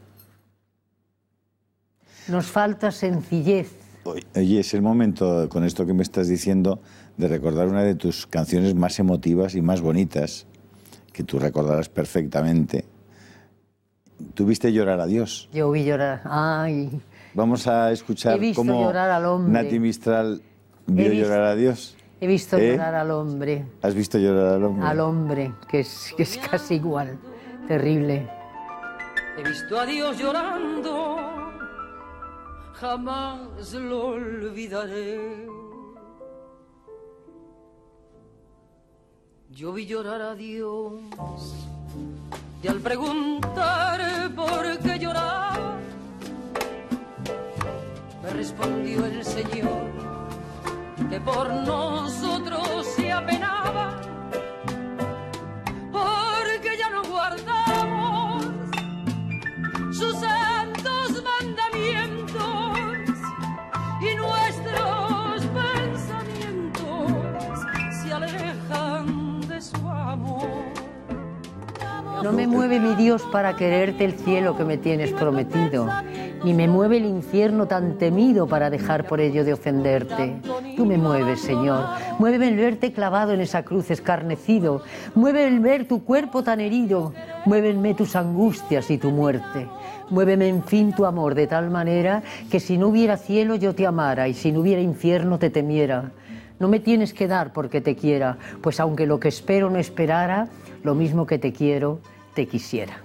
[SPEAKER 2] Nos falta sencillez.
[SPEAKER 1] Oye, es el momento, con esto que me estás diciendo, de recordar una de tus canciones más emotivas y más bonitas, que tú recordarás perfectamente, tuviste llorar a Dios.
[SPEAKER 2] Yo vi llorar. Ay.
[SPEAKER 1] Vamos a escuchar cómo Nati Mistral vio llorar a Dios.
[SPEAKER 2] He visto ¿Eh? llorar al hombre.
[SPEAKER 1] ¿Has visto llorar al hombre? Al
[SPEAKER 2] hombre, que es, que es casi igual. Terrible. He visto a Dios llorando, jamás lo olvidaré. Yo vi llorar a Dios y al preguntar por qué llorar, me respondió el Señor que por nosotros se apenaba mueve mi Dios para quererte el cielo que me tienes prometido, ni me mueve el infierno tan temido para dejar por ello de ofenderte. Tú me mueves, Señor, muéveme el verte clavado en esa cruz escarnecido, ...mueve el ver tu cuerpo tan herido, muévenme tus angustias y tu muerte. Muéveme en fin tu amor de tal manera que si no hubiera cielo yo te amara y si no hubiera infierno te temiera. No me tienes que dar porque te quiera, pues aunque lo que espero no esperara, lo mismo que te quiero, te quisiera.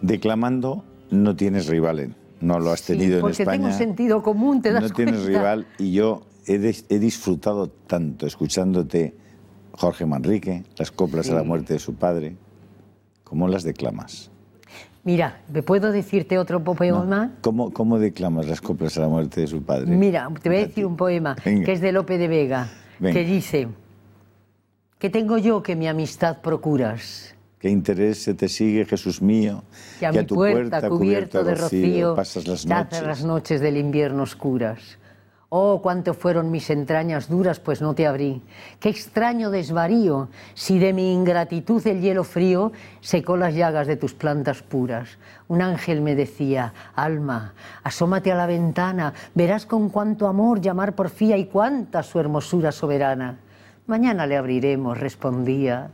[SPEAKER 1] Declamando no tienes rivales, no lo has tenido en España. Porque tengo
[SPEAKER 2] sentido común, te No tienes rival
[SPEAKER 1] y yo he, disfrutado tanto escuchándote Jorge Manrique, las coplas a la muerte de su padre, como las declamas.
[SPEAKER 2] Mira, ¿me puedo decirte otro poema?
[SPEAKER 1] ¿Cómo, ¿Cómo, declamas las coplas a la muerte de su padre?
[SPEAKER 2] Mira, te voy a decir un poema que es de Lope de Vega, que dice, ¿qué tengo yo que mi amistad procuras?
[SPEAKER 1] qué interés se te sigue, Jesús mío, que a, tu puerta, cubierto de rocío, pasas las noches. las
[SPEAKER 2] noches del invierno oscuras. Oh, cuánto fueron mis entrañas duras, pues no te abrí. Qué extraño desvarío, si de mi ingratitud el hielo frío secó las llagas de tus plantas puras. Un ángel me decía, alma, asómate a la ventana, verás con cuánto amor llamar porfía y cuánta su hermosura soberana. Mañana le abriremos, respondía,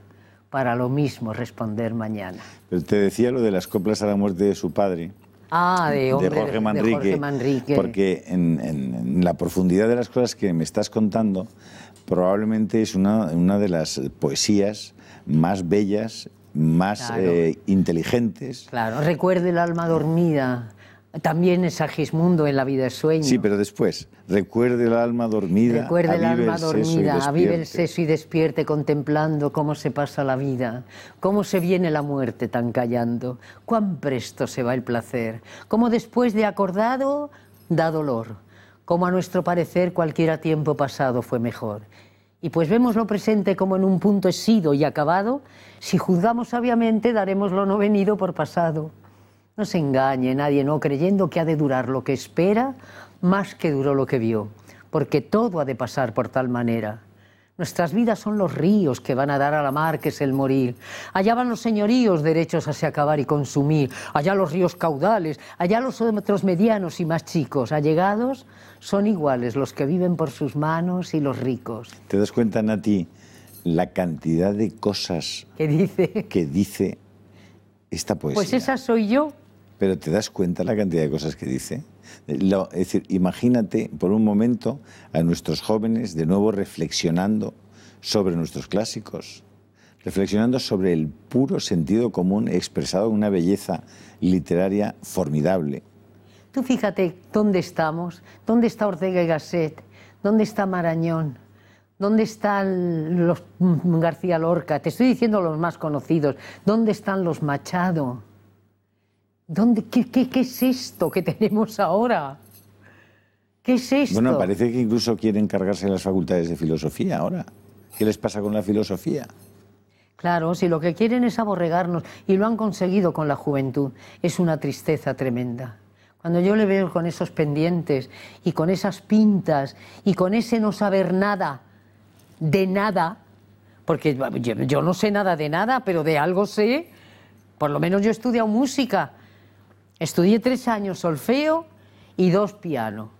[SPEAKER 2] para lo mismo responder mañana.
[SPEAKER 1] te decía lo de las coplas a la muerte de su padre.
[SPEAKER 2] Ah, de, Jorge, Manrique,
[SPEAKER 1] Porque en, la profundidad de las cosas que me estás contando, probablemente es una, de las poesías más bellas, más eh, inteligentes.
[SPEAKER 2] Claro, recuerde el alma dormida también es Sagismundo en La vida de sueño. Sí,
[SPEAKER 1] pero después, recuerde el alma dormida. Recuerde el alma dormida, avive el
[SPEAKER 2] seso y despierte contemplando cómo se pasa la vida, cómo se viene la muerte tan callando, cuán presto se va el placer, cómo después de acordado da dolor, cómo a nuestro parecer cualquiera tiempo pasado fue mejor. Y pues vemos lo presente como en un punto es sido y acabado, si juzgamos sabiamente daremos lo no venido por pasado. No se engañe nadie, no creyendo que ha de durar lo que espera más que duró lo que vio, porque todo ha de pasar por tal manera. Nuestras vidas son los ríos que van a dar a la mar, que es el morir. Allá van los señoríos derechos a se acabar y consumir. Allá los ríos caudales, allá los otros medianos y más chicos. Allegados son iguales los que viven por sus manos y los ricos.
[SPEAKER 1] ¿Te das cuenta, Nati, la cantidad de cosas que dice, que dice esta poesía? Pues
[SPEAKER 2] esa soy yo.
[SPEAKER 1] Pero te das cuenta la cantidad de cosas que dice. es decir, imagínate por un momento a nuestros jóvenes de nuevo reflexionando sobre nuestros clásicos, reflexionando sobre el puro sentido común expresado en una belleza literaria formidable.
[SPEAKER 2] Tú fíjate dónde estamos, dónde está Ortega y Gasset, dónde está Marañón, dónde están los García Lorca, te estoy diciendo los más conocidos, dónde están los Machado, ¿Dónde, qué, qué, qué, es esto que tenemos ahora? ¿Qué es esto? Bueno, parece
[SPEAKER 1] que incluso quieren cargarse las facultades de filosofía ahora. ¿Qué les pasa con la filosofía?
[SPEAKER 2] Claro, si lo que quieren es aborregarnos y lo han conseguido con la juventud, es una tristeza tremenda. Cuando yo le veo con esos pendientes y con esas pintas y con ese no saber nada, de nada, porque yo, yo no sé nada de nada, pero de algo sé, por lo menos yo he estudiado música Estudié tres años solfeo y dos piano.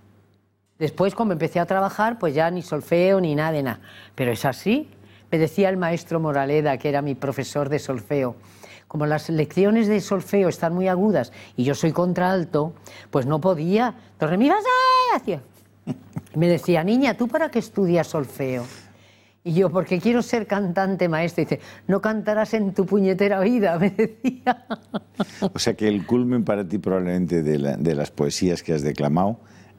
[SPEAKER 2] Después, cuando empecé a trabajar, pues ya ni solfeo ni nada de nada. Pero es así. Me decía el maestro Moraleda, que era mi profesor de solfeo, como las lecciones de solfeo están muy agudas y yo soy contralto, pues no podía. Entonces, miras, hacia. Me decía, niña, ¿tú para qué estudias solfeo? Y yo, porque quiero ser cantante maestro. dice, no cantarás en tu puñetera vida, (laughs) me decía.
[SPEAKER 1] O sea que el culmen para ti probablemente de, las poesías que has declamado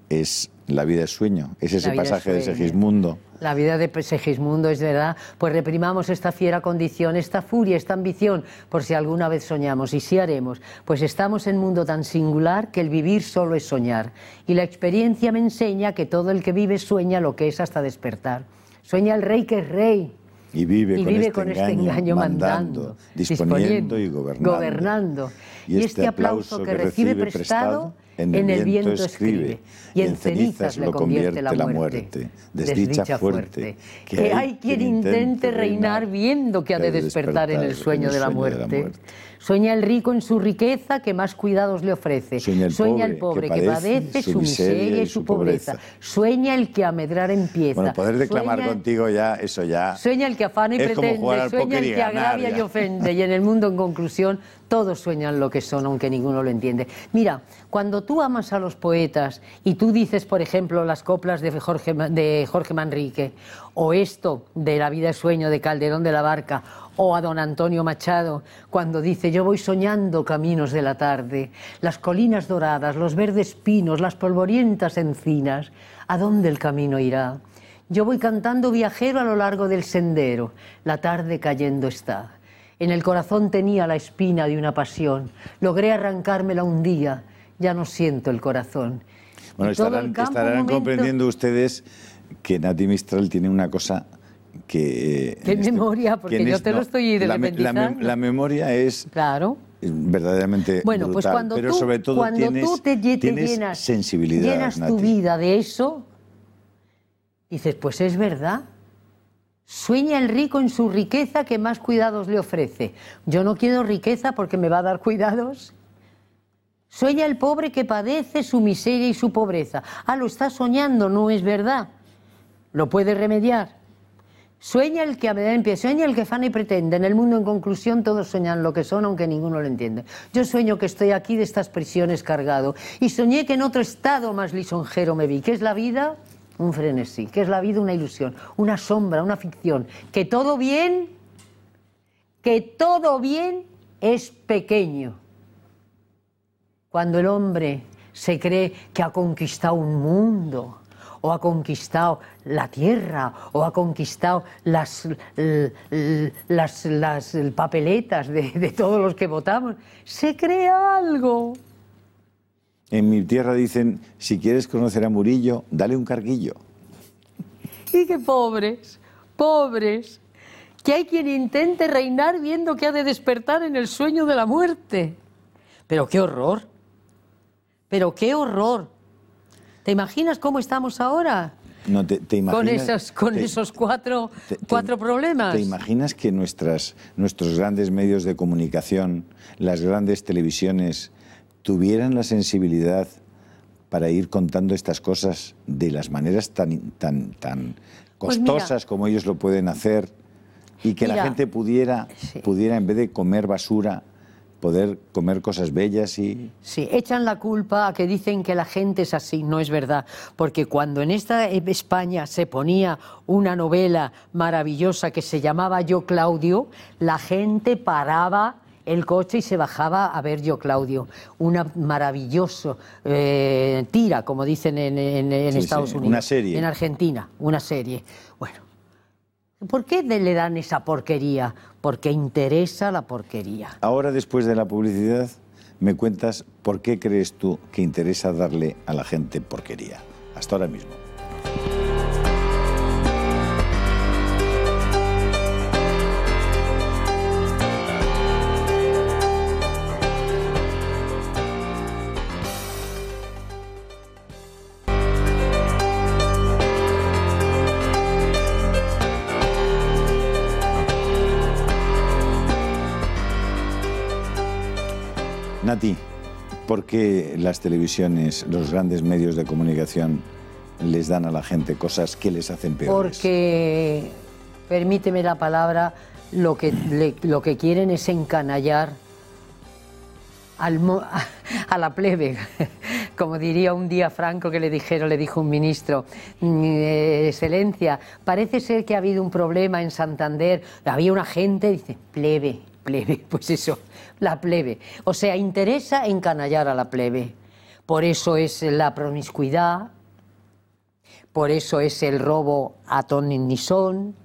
[SPEAKER 1] es La vida es sueño, es ese pasaje de Segismundo.
[SPEAKER 2] La vida de Segismundo es verdad. Pues reprimamos esta fiera condición, esta furia, esta ambición, por si alguna vez soñamos, y si haremos. Pues estamos en un mundo tan singular que el vivir solo es soñar. Y la experiencia me enseña que todo el que vive sueña lo que es hasta despertar. Sueña el rey que es rey.
[SPEAKER 1] Y vive, este con, este engaño, mandando, disponiendo, y gobernando. Y, este, este, aplauso, que, recibe prestado en el, viento, escribe, y en cenizas lo convierte la muerte, desdicha fuerte, que hay quien intente
[SPEAKER 2] reinar viendo que ha de despertar en el sueño de la muerte. Sueña el rico en su riqueza que más cuidados le ofrece. Sueña el pobre, que, padece, su miseria y su pobreza. Sueña el que a medrar empieza. Bueno, poder declamar
[SPEAKER 1] contigo ya, eso ya. Sueña
[SPEAKER 2] el que afana y pretende. Sueña el que agravia y ofende. Y en el mundo, en conclusión, todos sueñan lo que son, aunque ninguno lo entiende. Mira, cuando tú amas a los poetas y tú dices, por ejemplo, las coplas de Jorge, de Jorge Manrique, o esto de La vida es sueño de Calderón de la Barca, o a don Antonio Machado cuando dice, yo voy soñando caminos de la tarde, las colinas doradas, los verdes pinos, las polvorientas encinas, ¿a dónde el camino irá? Yo voy cantando viajero a lo largo del sendero, la tarde cayendo está. En el corazón tenía la espina de una pasión, logré arrancármela un día, ya no siento el corazón.
[SPEAKER 1] Bueno, estarán, comprendiendo ustedes que Nati Mistral tiene una cosa que... Eh, este,
[SPEAKER 2] memoria? porque yo te lo estoy la, la, la, la,
[SPEAKER 1] memoria es... Claro. Verdaderamente bueno, pues cuando pero tú, sobre todo tienes, te, llenas, sensibilidad, tu
[SPEAKER 2] vida de eso, dices, pues es verdad. Sueña el rico en su riqueza que más cuidados le ofrece. Yo no quiero riqueza porque me va a dar cuidados. Sueña el pobre que padece su miseria y su pobreza. Ah, lo está soñando, no es verdad. Lo puede remediar. Sueña el que a sueña el que fana y pretende. En el mundo, en conclusión, todos sueñan lo que son, aunque ninguno lo entiende. Yo sueño que estoy aquí de estas prisiones cargado. Y soñé que en otro estado más lisonjero me vi. ¿Qué es la vida? Un frenesí. ¿Qué es la vida? Una ilusión, una sombra, una ficción. Que todo bien, que todo bien es pequeño. Cuando el hombre se cree que ha conquistado un mundo, o ha conquistado la tierra, o ha conquistado las, las, papeletas de, de todos los que votamos. Se crea algo.
[SPEAKER 1] En mi tierra dicen, si quieres conocer a Murillo, dale un carguillo.
[SPEAKER 2] Y qué pobres, pobres, que hay quien intente reinar viendo que ha de despertar en el sueño de la muerte.
[SPEAKER 1] Pero qué horror,
[SPEAKER 2] pero qué horror ¿Te imaginas cómo estamos ahora?
[SPEAKER 1] No, con esos,
[SPEAKER 2] cuatro, problemas. ¿Te
[SPEAKER 1] imaginas que nuestros grandes medios de comunicación, las grandes televisiones, tuvieran la sensibilidad para ir contando estas cosas de las maneras tan, pues costosas como ellos lo pueden hacer y que la gente pudiera, pudiera, en vez de comer basura, poder comer cosas bellas y... Sí,
[SPEAKER 2] echan la culpa a que dicen que la gente es así, no es verdad, porque cuando en esta eh, España se ponía una novela maravillosa que se llamaba Yo Claudio, la gente paraba el coche y se bajaba a ver yo Claudio, una maravillosa eh, tira, como dicen en, en, Estados Unidos, una serie. en Argentina, una serie. Bueno, ¿por qué le dan esa porquería? porque interesa la porquería.
[SPEAKER 1] Ahora, después de la publicidad, me cuentas por qué crees tú que interesa darle a la gente porquería. Hasta ahora mismo. Nati, ¿por qué las televisiones, los grandes medios de comunicación les dan a la gente cosas que les hacen peores?
[SPEAKER 2] Porque, permíteme la palabra, lo que, lo que quieren es encanallar (laughs) a la plebe, (laughs) como diría un día Franco que le dijeron, le dijo un ministro, mm, eh, excelencia, parece ser que ha habido un problema en Santander, había una gente, dice, plebe, (laughs) pues eso, la plebe. O sea, interesa encanallar a la plebe. Por eso es la promiscuidad, por eso es el robo a ton Nisón,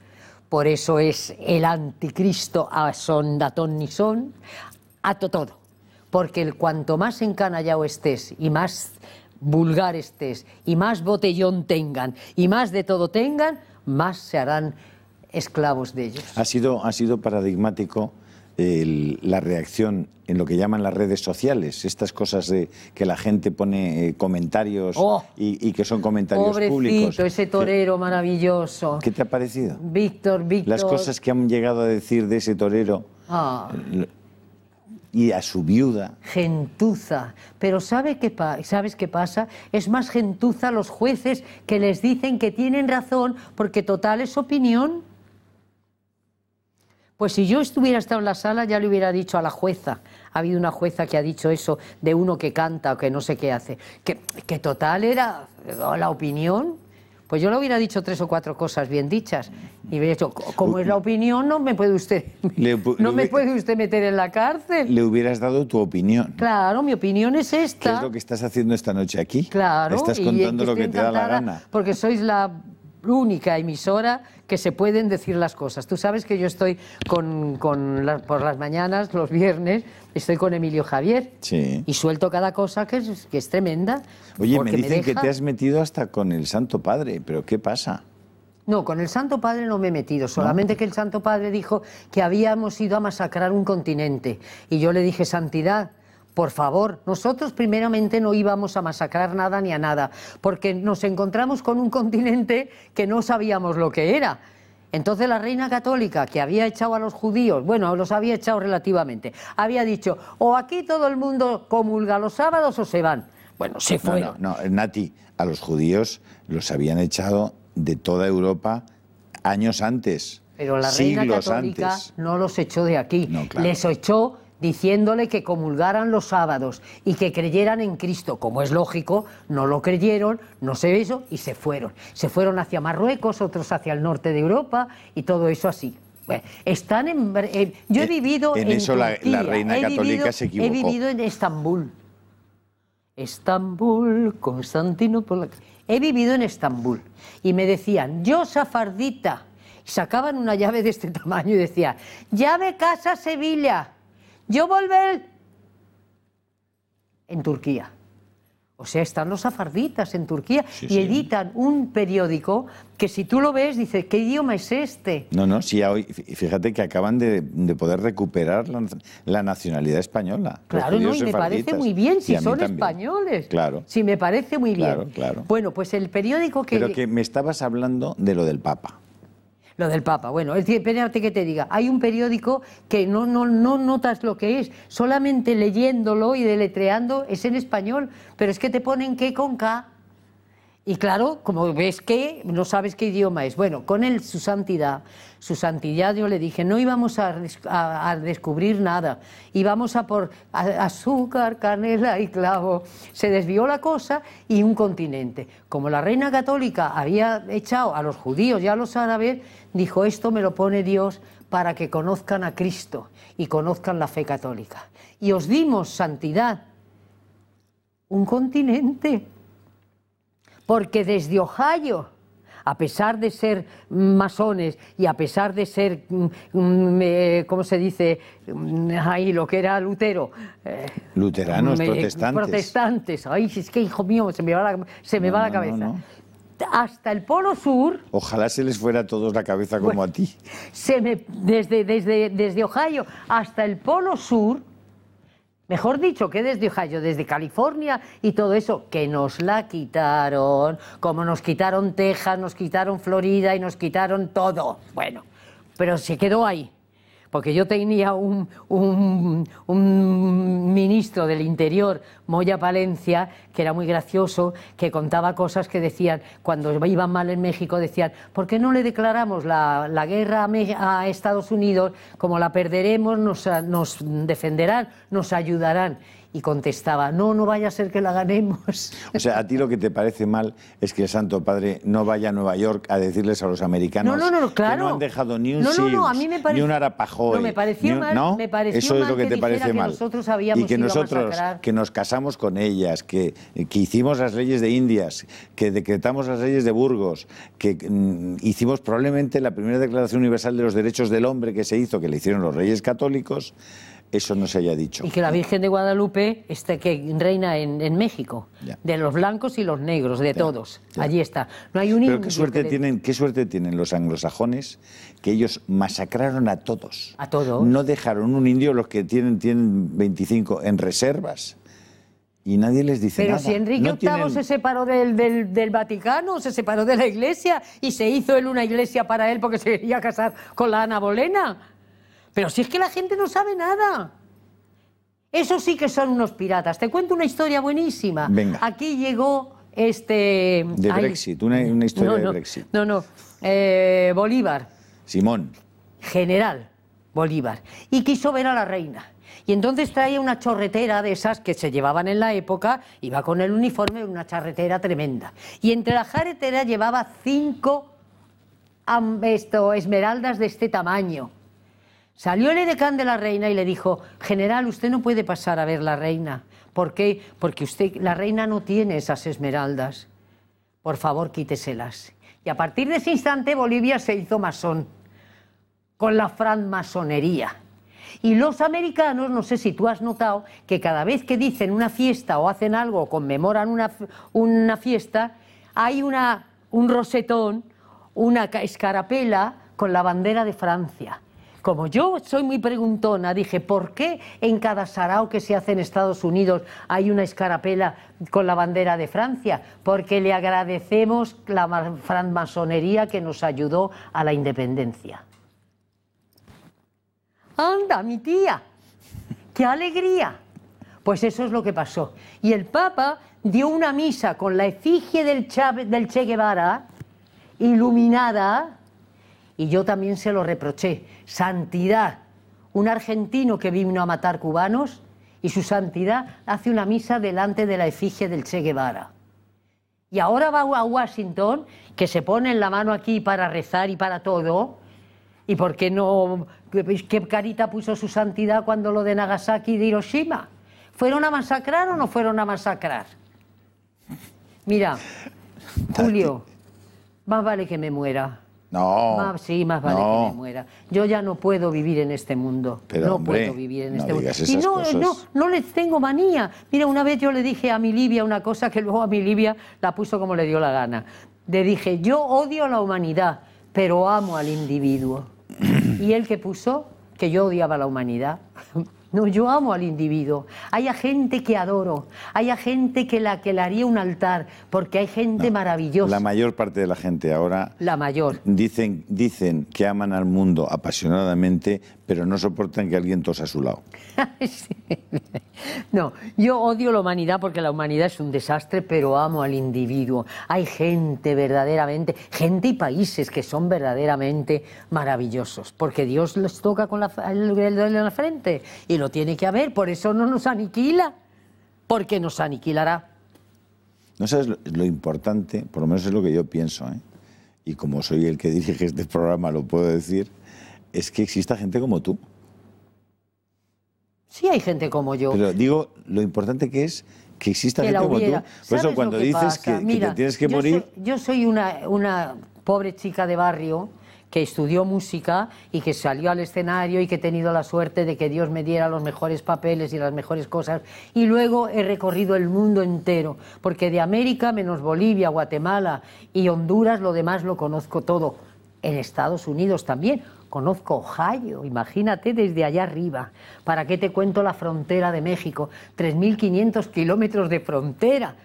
[SPEAKER 2] por eso es el anticristo a son da ton a todo. Porque el, cuanto más encanallado estés y más vulgar estés y más botellón tengan y más de todo tengan, más se harán esclavos de ellos.
[SPEAKER 1] Ha sido, ha sido paradigmático la reacción en lo que llaman las redes sociales, estas cosas de que la gente pone eh, comentarios oh. y, que son comentarios pobrecito, públicos.
[SPEAKER 2] ese torero maravilloso.
[SPEAKER 1] ¿Qué te ha parecido?
[SPEAKER 2] Víctor, Víctor. Las cosas
[SPEAKER 1] que han llegado a decir de ese torero ah. eh, y a su viuda.
[SPEAKER 2] Gentuza. Pero ¿sabe qué ¿sabes qué pasa? Es más gentuza los jueces que les dicen que tienen razón porque total es opinión. Pues si yo estuviera estado en la sala ya le hubiera dicho a la jueza. Ha habido una jueza que ha dicho eso de uno que canta o que no sé qué hace. Que, que total era oh, la opinión. Pues yo le hubiera dicho tres o cuatro cosas bien dichas. Y hubiera dicho, como es la opinión, no me puede usted,
[SPEAKER 1] (laughs) no me
[SPEAKER 2] puede usted meter en la cárcel.
[SPEAKER 1] Le hubieras dado tu opinión.
[SPEAKER 2] Claro, mi opinión es esta. ¿Qué es
[SPEAKER 1] lo que estás haciendo esta noche aquí? Claro. Estás contando lo que te da la gana.
[SPEAKER 2] Porque sois la única emisora que se pueden decir las cosas. Tú sabes que yo estoy con, por las mañanas, los viernes, estoy con Emilio Javier y suelto cada cosa que es, tremenda. Oye, me dicen que te has
[SPEAKER 1] metido hasta con el Santo Padre, pero ¿qué pasa?
[SPEAKER 2] No, con el Santo Padre no me he metido, solamente que el Santo Padre dijo que habíamos ido a masacrar un continente. Y yo le dije, Santidad, por favor, nosotros primeramente no íbamos a masacrar nada ni a nada, porque nos encontramos con un continente que no sabíamos lo que era. Entonces la reina católica, que había echado a los judíos, bueno, los había echado relativamente, había dicho, o aquí todo el mundo comulga los sábados o se van.
[SPEAKER 1] Bueno, se fue. No, no, Nati, a los judíos los habían echado de toda Europa años antes. Pero la reina católica
[SPEAKER 2] no los echó de aquí, les echó diciéndole que comulgaran los sábados y que creyeran en Cristo. Como es lógico, no lo creyeron, no se eso, y se fueron. Se fueron hacia Marruecos, otros hacia el norte de Europa y todo eso así. están en, yo he vivido en, en eso la, reina católica se equivocó. He vivido en Estambul. Estambul, Constantinopla. He vivido en Estambul y me decían, yo safardita, sacaban una llave de este (laughs) tamaño y decía, llave casa Sevilla, yo volver en Turquía. O sea, están los safarditas en Turquía y editan un periódico que si tú lo ves dices, ¿qué idioma es este?
[SPEAKER 1] No, no, sí, hoy, fíjate que acaban de, poder recuperar la, nacionalidad española. Claro, no, y me parece muy bien si son españoles. Claro. Sí,
[SPEAKER 2] me parece muy bien. Claro,
[SPEAKER 1] claro. Bueno, pues
[SPEAKER 2] el periódico que... Pero que
[SPEAKER 1] me estabas hablando de lo del Papa.
[SPEAKER 2] Lo del Papa. Bueno, es decir, espérate que te diga. Hay un periódico que no, no, no notas lo que es, solamente leyéndolo y deletreando es en español, pero es que te ponen que con K y claro, como ves que no sabes qué idioma es. Bueno, con él, su santidad, su santidad, yo le dije, no íbamos a, descubrir nada, íbamos a por azúcar, canela y clavo. Se desvió la cosa y un continente. Como la reina católica había echado a los judíos y a los árabes, dijo, esto me lo pone Dios para que conozcan a Cristo y conozcan la fe católica. Y os dimos santidad, un continente porque desde Ohio, a pesar de ser masones y a pesar de ser, mm, mm, eh, ¿cómo se dice? Mm, ahí lo que era Lutero. Eh,
[SPEAKER 1] Luteranos, protestantes.
[SPEAKER 2] Protestantes. Ay, es que hijo mío, se me va la, la cabeza. hasta el Polo Sur.
[SPEAKER 1] Ojalá se les fuera a todos la cabeza como a ti.
[SPEAKER 2] desde, desde Ohio hasta el Polo Sur Mejor dicho, que desde Ohio, desde California y todo eso, que nos la quitaron, como nos quitaron Texas, nos quitaron Florida y nos quitaron todo. Bueno, pero se quedó ahí porque yo tenía un, un, ministro del Interior, Moya Palencia, que era muy gracioso, que contaba cosas que decían, cuando iban mal en México, decían, ¿por qué no le declaramos la, guerra a, a, Estados Unidos? Como la perderemos, nos, nos defenderán, nos ayudarán y contestaba, no, no vaya a ser que la
[SPEAKER 1] ganemos. (laughs) O sea, a ti lo que te parece mal es que el Santo Padre no vaya a Nueva York a decirles a los americanos que no han dejado ni un no, me parece, ni un Arapajoy. No, me pareció mal, Eso es lo que, te parece mal. Nosotros
[SPEAKER 2] habíamos y que nosotros,
[SPEAKER 1] que nos casamos con ellas, que, que hicimos las leyes de Indias, que decretamos las leyes de Burgos, que mm, hicimos probablemente la primera Declaración Universal de los Derechos del Hombre que se hizo, que le hicieron los Reyes Católicos, eso no se haya dicho.
[SPEAKER 2] Y que la Virgen de Guadalupe que reina en, México, de los blancos y los negros, de todos. Allí está. No hay un Pero qué suerte, tienen,
[SPEAKER 1] qué suerte tienen los anglosajones que ellos masacraron a todos. A todos. No dejaron un indio, los que tienen, 25 en reservas y nadie les dice nada. Pero si Enrique VIII se
[SPEAKER 2] separó del, Vaticano, se separó de la Iglesia y se hizo él una iglesia para él porque se quería casar con la Ana Bolena. Pero si es que la gente no sabe nada. Eso sí que son unos piratas. Te cuento una historia buenísima. Venga. Aquí llegó este... De Brexit,
[SPEAKER 1] una, historia de Brexit.
[SPEAKER 2] No, no. Eh, Bolívar. Simón. General Bolívar. Y quiso ver a la reina. Y entonces traía una chorretera de esas que se llevaban en la época, iba con el uniforme, una charretera tremenda. Y entre la charretera llevaba cinco esmeraldas de este tamaño. Salió el edecán de la reina y le dijo, general, usted no puede pasar a ver la reina. ¿Por qué? Porque usted, la reina no tiene esas esmeraldas. Por favor, quíteselas. Y a partir de ese instante Bolivia se hizo masón, con la francmasonería. Y los americanos, no sé si tú has notado, que cada vez que dicen una fiesta o hacen algo o conmemoran una, fiesta, hay un rosetón, una escarapela con la bandera de Francia como yo soy muy preguntona, dije, ¿por qué en cada sarao que se hace en Estados Unidos hay una escarapela con la bandera de Francia? Porque le agradecemos la francmasonería que nos ayudó a la independencia. ¡Anda, mi tía! ¡Qué alegría! Pues eso es lo que pasó. Y el Papa dio una misa con la efigie del, del Che Guevara, iluminada, y yo también se lo reproché. Santidad, un argentino que vino a matar cubanos y su santidad hace una misa delante de la efigie del Che Guevara. Y ahora va a Washington, que se pone en la mano aquí para rezar y para todo. ¿Y por qué no? ¿Qué carita puso su santidad cuando lo de Nagasaki y de Hiroshima? ¿Fueron a masacrar o no fueron a masacrar? Mira, (laughs) Julio, más vale que me muera.
[SPEAKER 1] No. sí, más vale que me
[SPEAKER 2] muera. Yo ya no puedo vivir en este mundo. no puedo vivir en este mundo. Eh, no, no, les tengo manía. Mira, una vez yo le dije a mi Libia una cosa que luego a mi Libia la puso como le dio la gana. Le dije, yo odio a la humanidad, pero amo al individuo. (clears throat) y él que puso que yo odiaba a la humanidad. No, yo amo al individuo. Hay a gente que adoro, hay a gente que la que le haría un altar, porque hay gente maravillosa. La
[SPEAKER 1] mayor parte de la gente ahora.
[SPEAKER 2] La mayor.
[SPEAKER 1] Dicen, dicen que aman al mundo apasionadamente, pero no soportan que alguien tose a su lado. (laughs)
[SPEAKER 2] No, yo odio la humanidad porque la humanidad es un desastre, pero amo al individuo. Hay gente verdaderamente, gente y países que son verdaderamente maravillosos, porque Dios les toca con la, el, dedo en la frente y lo tiene que haber, por eso no nos aniquila, porque nos aniquilará.
[SPEAKER 1] No sabes lo, lo importante, por lo menos es lo que yo pienso, ¿eh? y como soy el que (laughs) dirige este programa, lo puedo decir es que exista gente como tú.
[SPEAKER 2] Sí hay gente como yo.
[SPEAKER 1] Pero digo, lo importante que es que exista gente como tú. Por eso cuando dices que, te tienes que morir...
[SPEAKER 2] yo soy una pobre chica de barrio que estudió música y que salió al escenario y que he tenido la suerte de que Dios me diera los mejores papeles y las mejores cosas. Y luego he recorrido el mundo entero, porque de América, menos Bolivia, Guatemala y Honduras, lo demás lo conozco todo. En Estados Unidos también, Conozco Ohio, imagínate desde allá arriba. ¿Para qué te cuento la frontera de México? 3.500 kilómetros de frontera.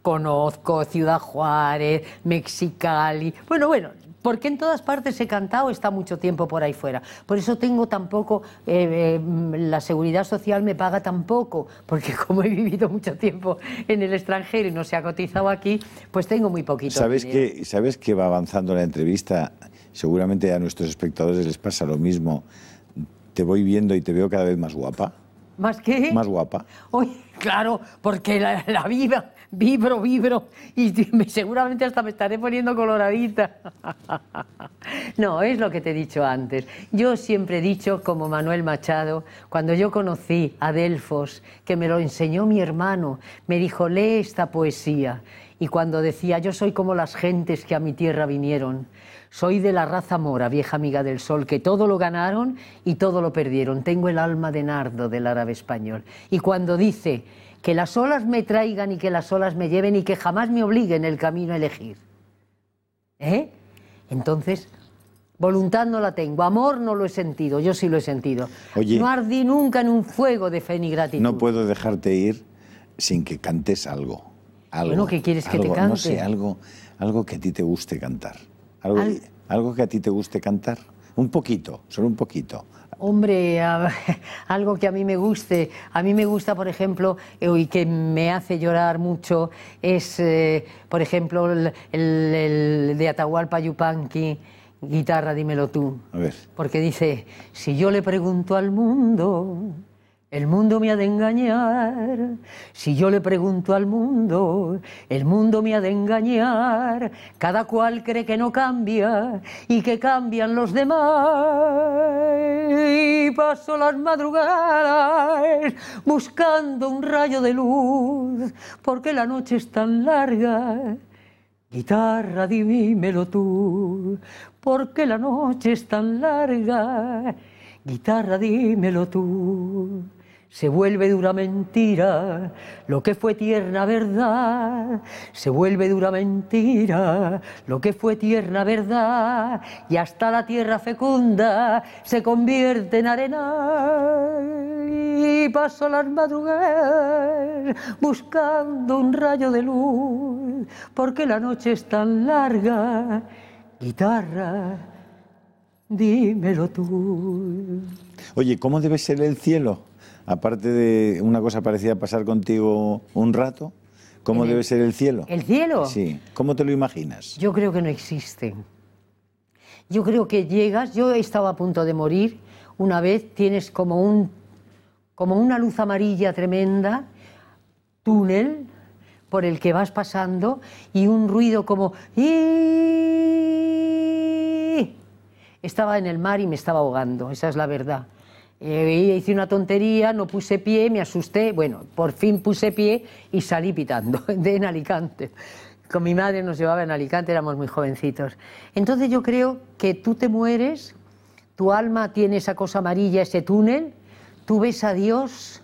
[SPEAKER 2] Conozco Ciudad Juárez, Mexicali. Bueno, bueno, porque en todas partes he cantado, está mucho tiempo por ahí fuera. Por eso tengo tampoco, poco... Eh, eh, la seguridad social me paga tampoco, porque (laughs) como he vivido mucho tiempo en el extranjero y no se ha cotizado aquí, pues tengo muy poquito. ¿Sabes, que,
[SPEAKER 1] ¿sabes que va avanzando la entrevista? seguramente a nuestros espectadores les pasa lo mismo. Te voy viendo y te veo cada vez más guapa.
[SPEAKER 2] ¿Más qué? Más guapa. Uy, claro, porque la, vida, vibro, vibro, y seguramente hasta me estaré poniendo coloradita. (laughs) No, es lo que te he dicho antes. Yo siempre he dicho, como Manuel Machado, cuando yo conocí a Delfos, que me lo enseñó mi hermano, me dijo, lee esta poesía. Y cuando decía, yo soy como las gentes que a mi tierra vinieron, soy de la raza mora, vieja amiga del sol, que todo lo ganaron y todo lo perdieron. Tengo el alma de nardo del árabe español. Y cuando dice que las olas me traigan y que las olas me lleven y que jamás me obliguen el camino a elegir. ¿Eh? Entonces, voluntad no la tengo, amor no lo he sentido, yo sí lo he sentido. no ardí nunca en un fuego de fe ni gratitud. No
[SPEAKER 1] puedo dejarte ir sin que cantes algo. algo bueno, quieres que te cante? algo, algo que a ti te guste cantar. ¿Algo, que a ti te guste cantar. Un poquito, solo un poquito.
[SPEAKER 2] Hombre, (laughs) algo que a mí me guste. A mí me gusta, por ejemplo, eh, y que me hace llorar mucho, es, eh, por ejemplo, el, el de Atahualpa Yupanqui, Guitarra, dímelo tú. A ver. Porque dice, si yo le pregunto al mundo el mundo me ha de engañar, si yo le pregunto al mundo, el mundo me ha de engañar, cada cual cree que no cambia y que cambian los demás. Y paso las madrugadas buscando un rayo de luz, porque la noche es tan larga. Guitarra, dímelo tú, porque la noche es tan larga. Guitarra, dímelo tú se vuelve dura mentira, lo que fue tierna verdad, se vuelve dura mentira, lo que fue tierna verdad, y hasta la tierra fecunda se convierte en arena. Y paso las madrugadas buscando un rayo de luz, porque la noche es tan larga, guitarra, dímelo tú.
[SPEAKER 1] Oye, ¿cómo debe ser el cielo? aparte de una cosa parecida pasar contigo un rato, ¿cómo debe ser el cielo? ¿El cielo? Sí. ¿Cómo te lo imaginas?
[SPEAKER 2] Yo creo que no existe. Yo creo que llegas, yo estaba a punto de morir, una vez tienes como, un, como una luz amarilla tremenda, túnel por el que vas pasando y un ruido como... Estaba en el mar y me estaba ahogando, esa es la verdad. Eh, hice una tontería, no puse pie, me asusté. Bueno, por fin puse pie y salí pitando (laughs) de en Alicante. Con mi madre nos llevaba en Alicante, éramos muy jovencitos. Entonces yo creo que tú te mueres, tu alma tiene esa cosa amarilla, ese túnel, tú ves a Dios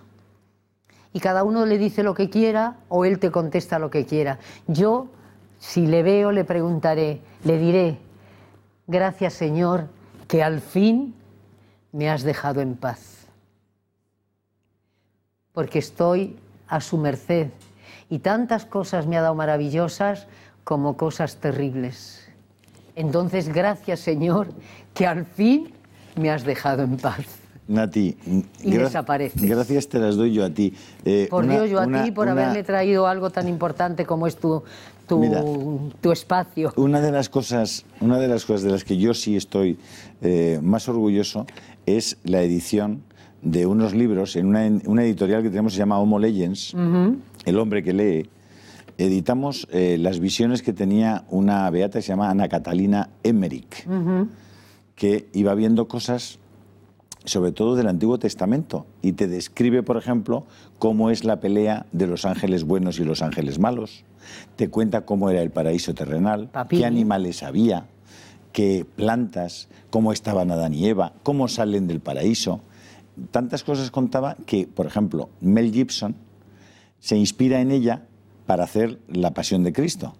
[SPEAKER 2] y cada uno le dice lo que quiera o él te contesta lo que quiera. Yo, si le veo, le preguntaré, le diré, gracias Señor, que al fin me has dejado en paz, porque estoy a su merced y tantas cosas me ha dado maravillosas como cosas terribles. Entonces, gracias Señor, que al fin me has dejado en paz.
[SPEAKER 1] Nati, y desapareces. gracias te las doy yo a ti. Eh, por Dios, yo a ti por haberme
[SPEAKER 2] traído algo tan importante como es tu, tu, espacio. Una de
[SPEAKER 1] las cosas, una de las cosas de las que yo sí estoy eh, más orgulloso es la edición de unos libros en una, editorial que tenemos que se llama Homo Legends, El hombre que lee. Editamos eh, las visiones que tenía una beata que se llama Ana Catalina Emmerich, que iba viendo cosas sobre todo del Antiguo Testamento, y te describe, por ejemplo, cómo es la pelea de los ángeles buenos y los ángeles malos. Te cuenta cómo era el paraíso terrenal, qué animales había, que plantas, cómo estaban Adán y Eva, cómo salen del paraíso. Tantas cosas contaba que, por ejemplo, Mel Gibson se inspira en ella para hacer La Pasión de Cristo.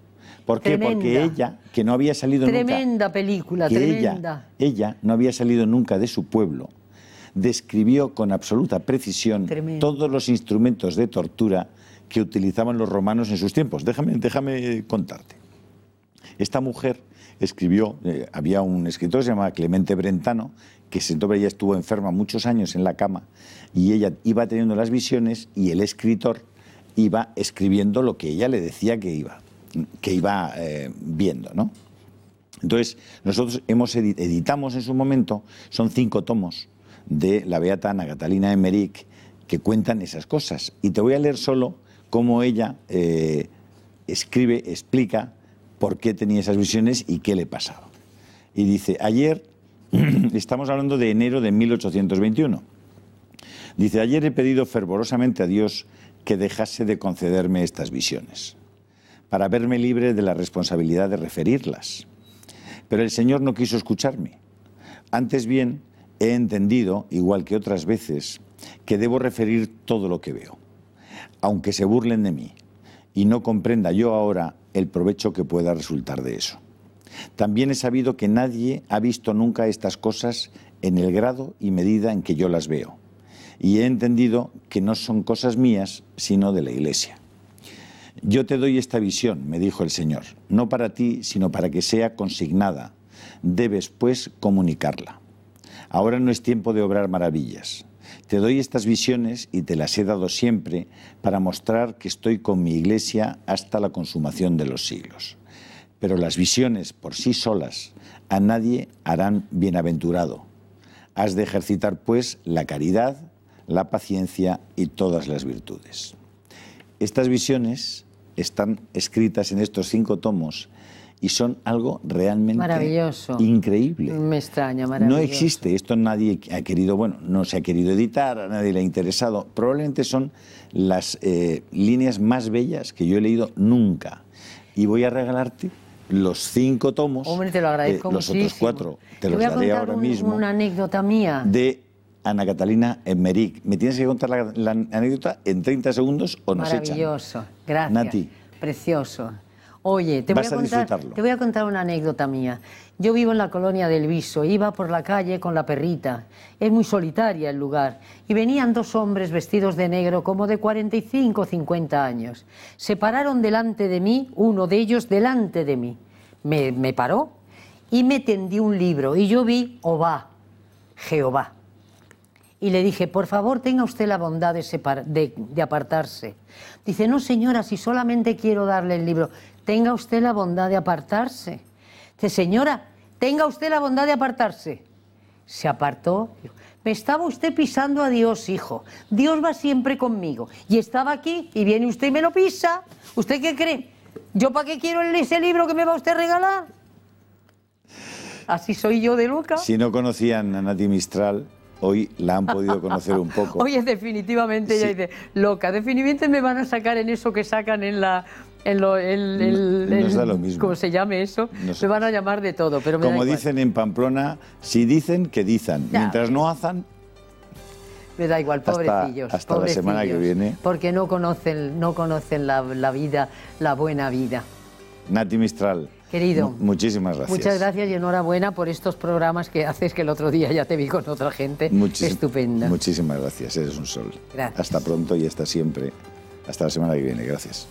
[SPEAKER 1] ¿Por qué? Porque ella, que no había salido tremenda
[SPEAKER 2] nunca... Película, tremenda
[SPEAKER 1] Ella, no había salido nunca de su pueblo, describió con absoluta precisión todos los instrumentos de tortura que utilizaban los romanos en sus tiempos. Déjame, déjame contarte. Esta mujer escribió, eh, había un escritor que se llamaba Clemente Brentano, que entonces ella estuvo enferma muchos años en la cama y ella iba teniendo las visiones y el escritor iba escribiendo lo que ella le decía que iba, que iba eh, viendo, ¿no? Entonces, nosotros hemos editamos en su momento, son cinco tomos de la beata Ana Catalina que cuentan esas cosas. Y te voy a leer solo cómo ella eh, escribe, explica por qué tenía esas visiones y qué le pasaba. Y dice, ayer, (clears throat) estamos hablando de enero de 1821, dice, ayer he pedido fervorosamente a Dios que dejase de concederme estas visiones, para verme libre de la responsabilidad de referirlas. Pero el Señor no quiso escucharme. Antes bien, he entendido, igual que otras veces, que debo referir todo lo que veo, aunque se burlen de mí, y no comprenda yo ahora el provecho que pueda resultar de eso. También he sabido que nadie ha visto nunca estas cosas en el grado y medida en que yo las veo, y he entendido que no son cosas mías, sino de la Iglesia. Yo te doy esta visión, me dijo el Señor, no para ti, sino para que sea consignada. Debes, pues, comunicarla. Ahora no es tiempo de obrar maravillas. Te doy estas visiones y te las he dado siempre para mostrar que estoy con mi iglesia hasta la consumación de los siglos. Pero las visiones por sí solas a nadie harán bienaventurado. Has de ejercitar, pues, la caridad, la paciencia y todas las virtudes. Estas visiones están escritas en estos cinco tomos y son algo realmente maravilloso. increíble.
[SPEAKER 2] Me extraña, maravilloso. No existe,
[SPEAKER 1] esto nadie ha querido, bueno, no se ha querido editar, a nadie le ha interesado. Probablemente son las eh, líneas más bellas que yo he leído nunca. Y voy a regalarte los cinco tomos. Hombre, te lo eh, agradezco Los otros cuatro, te, los daré ahora mismo. Una
[SPEAKER 2] anécdota mía.
[SPEAKER 1] De Ana Catalina Emmerich. Me tienes que contar la, anécdota en 30 segundos o nos Maravilloso,
[SPEAKER 2] gracias. Nati. Precioso. Oye, te voy, a contar, una anécdota mía. Yo vivo en la colonia del Viso, iba por la calle con la perrita. Es muy solitaria el lugar. Y venían dos hombres vestidos de negro, como de 45 o 50 años. Se pararon delante de mí, uno de ellos delante de mí. Me, paró y me tendió un libro. Y yo vi Obá, Jehová. Y le dije, por favor, tenga usted la bondad de apartarse. Dice, no señora, si solamente quiero darle el libro tenga usted la bondad de apartarse. Dice, señora, tenga usted la bondad de apartarse. Se apartó. Me estaba usted pisando a Dios, hijo. Dios va siempre conmigo. Y estaba aquí y viene usted y me lo pisa. ¿Usted qué cree? ¿Yo para qué quiero ese libro que me va usted a regalar? Así soy yo de loca. Si
[SPEAKER 1] no conocían a Nati Mistral, hoy la han podido conocer un poco. (laughs) Hoy
[SPEAKER 2] es definitivamente, dice, loca, definitivamente me van a sacar en eso que sacan en la nos da lo mismo. Como se llame eso, se me van a llamar de todo. Pero como dicen
[SPEAKER 1] en Pamplona, si dicen, que dicen Mientras no hagan
[SPEAKER 2] Me da igual, pobrecillos. Hasta, la semana que viene. Porque no conocen, no conocen la, vida, la buena vida.
[SPEAKER 1] Nati Mistral. Querido. Muchísimas gracias. Muchas
[SPEAKER 2] gracias y enhorabuena por estos programas que haces, que el otro día ya te vi con otra gente. Estupenda.
[SPEAKER 1] Muchísimas gracias, eres un sol. Hasta pronto y hasta siempre. Hasta la semana que viene, gracias.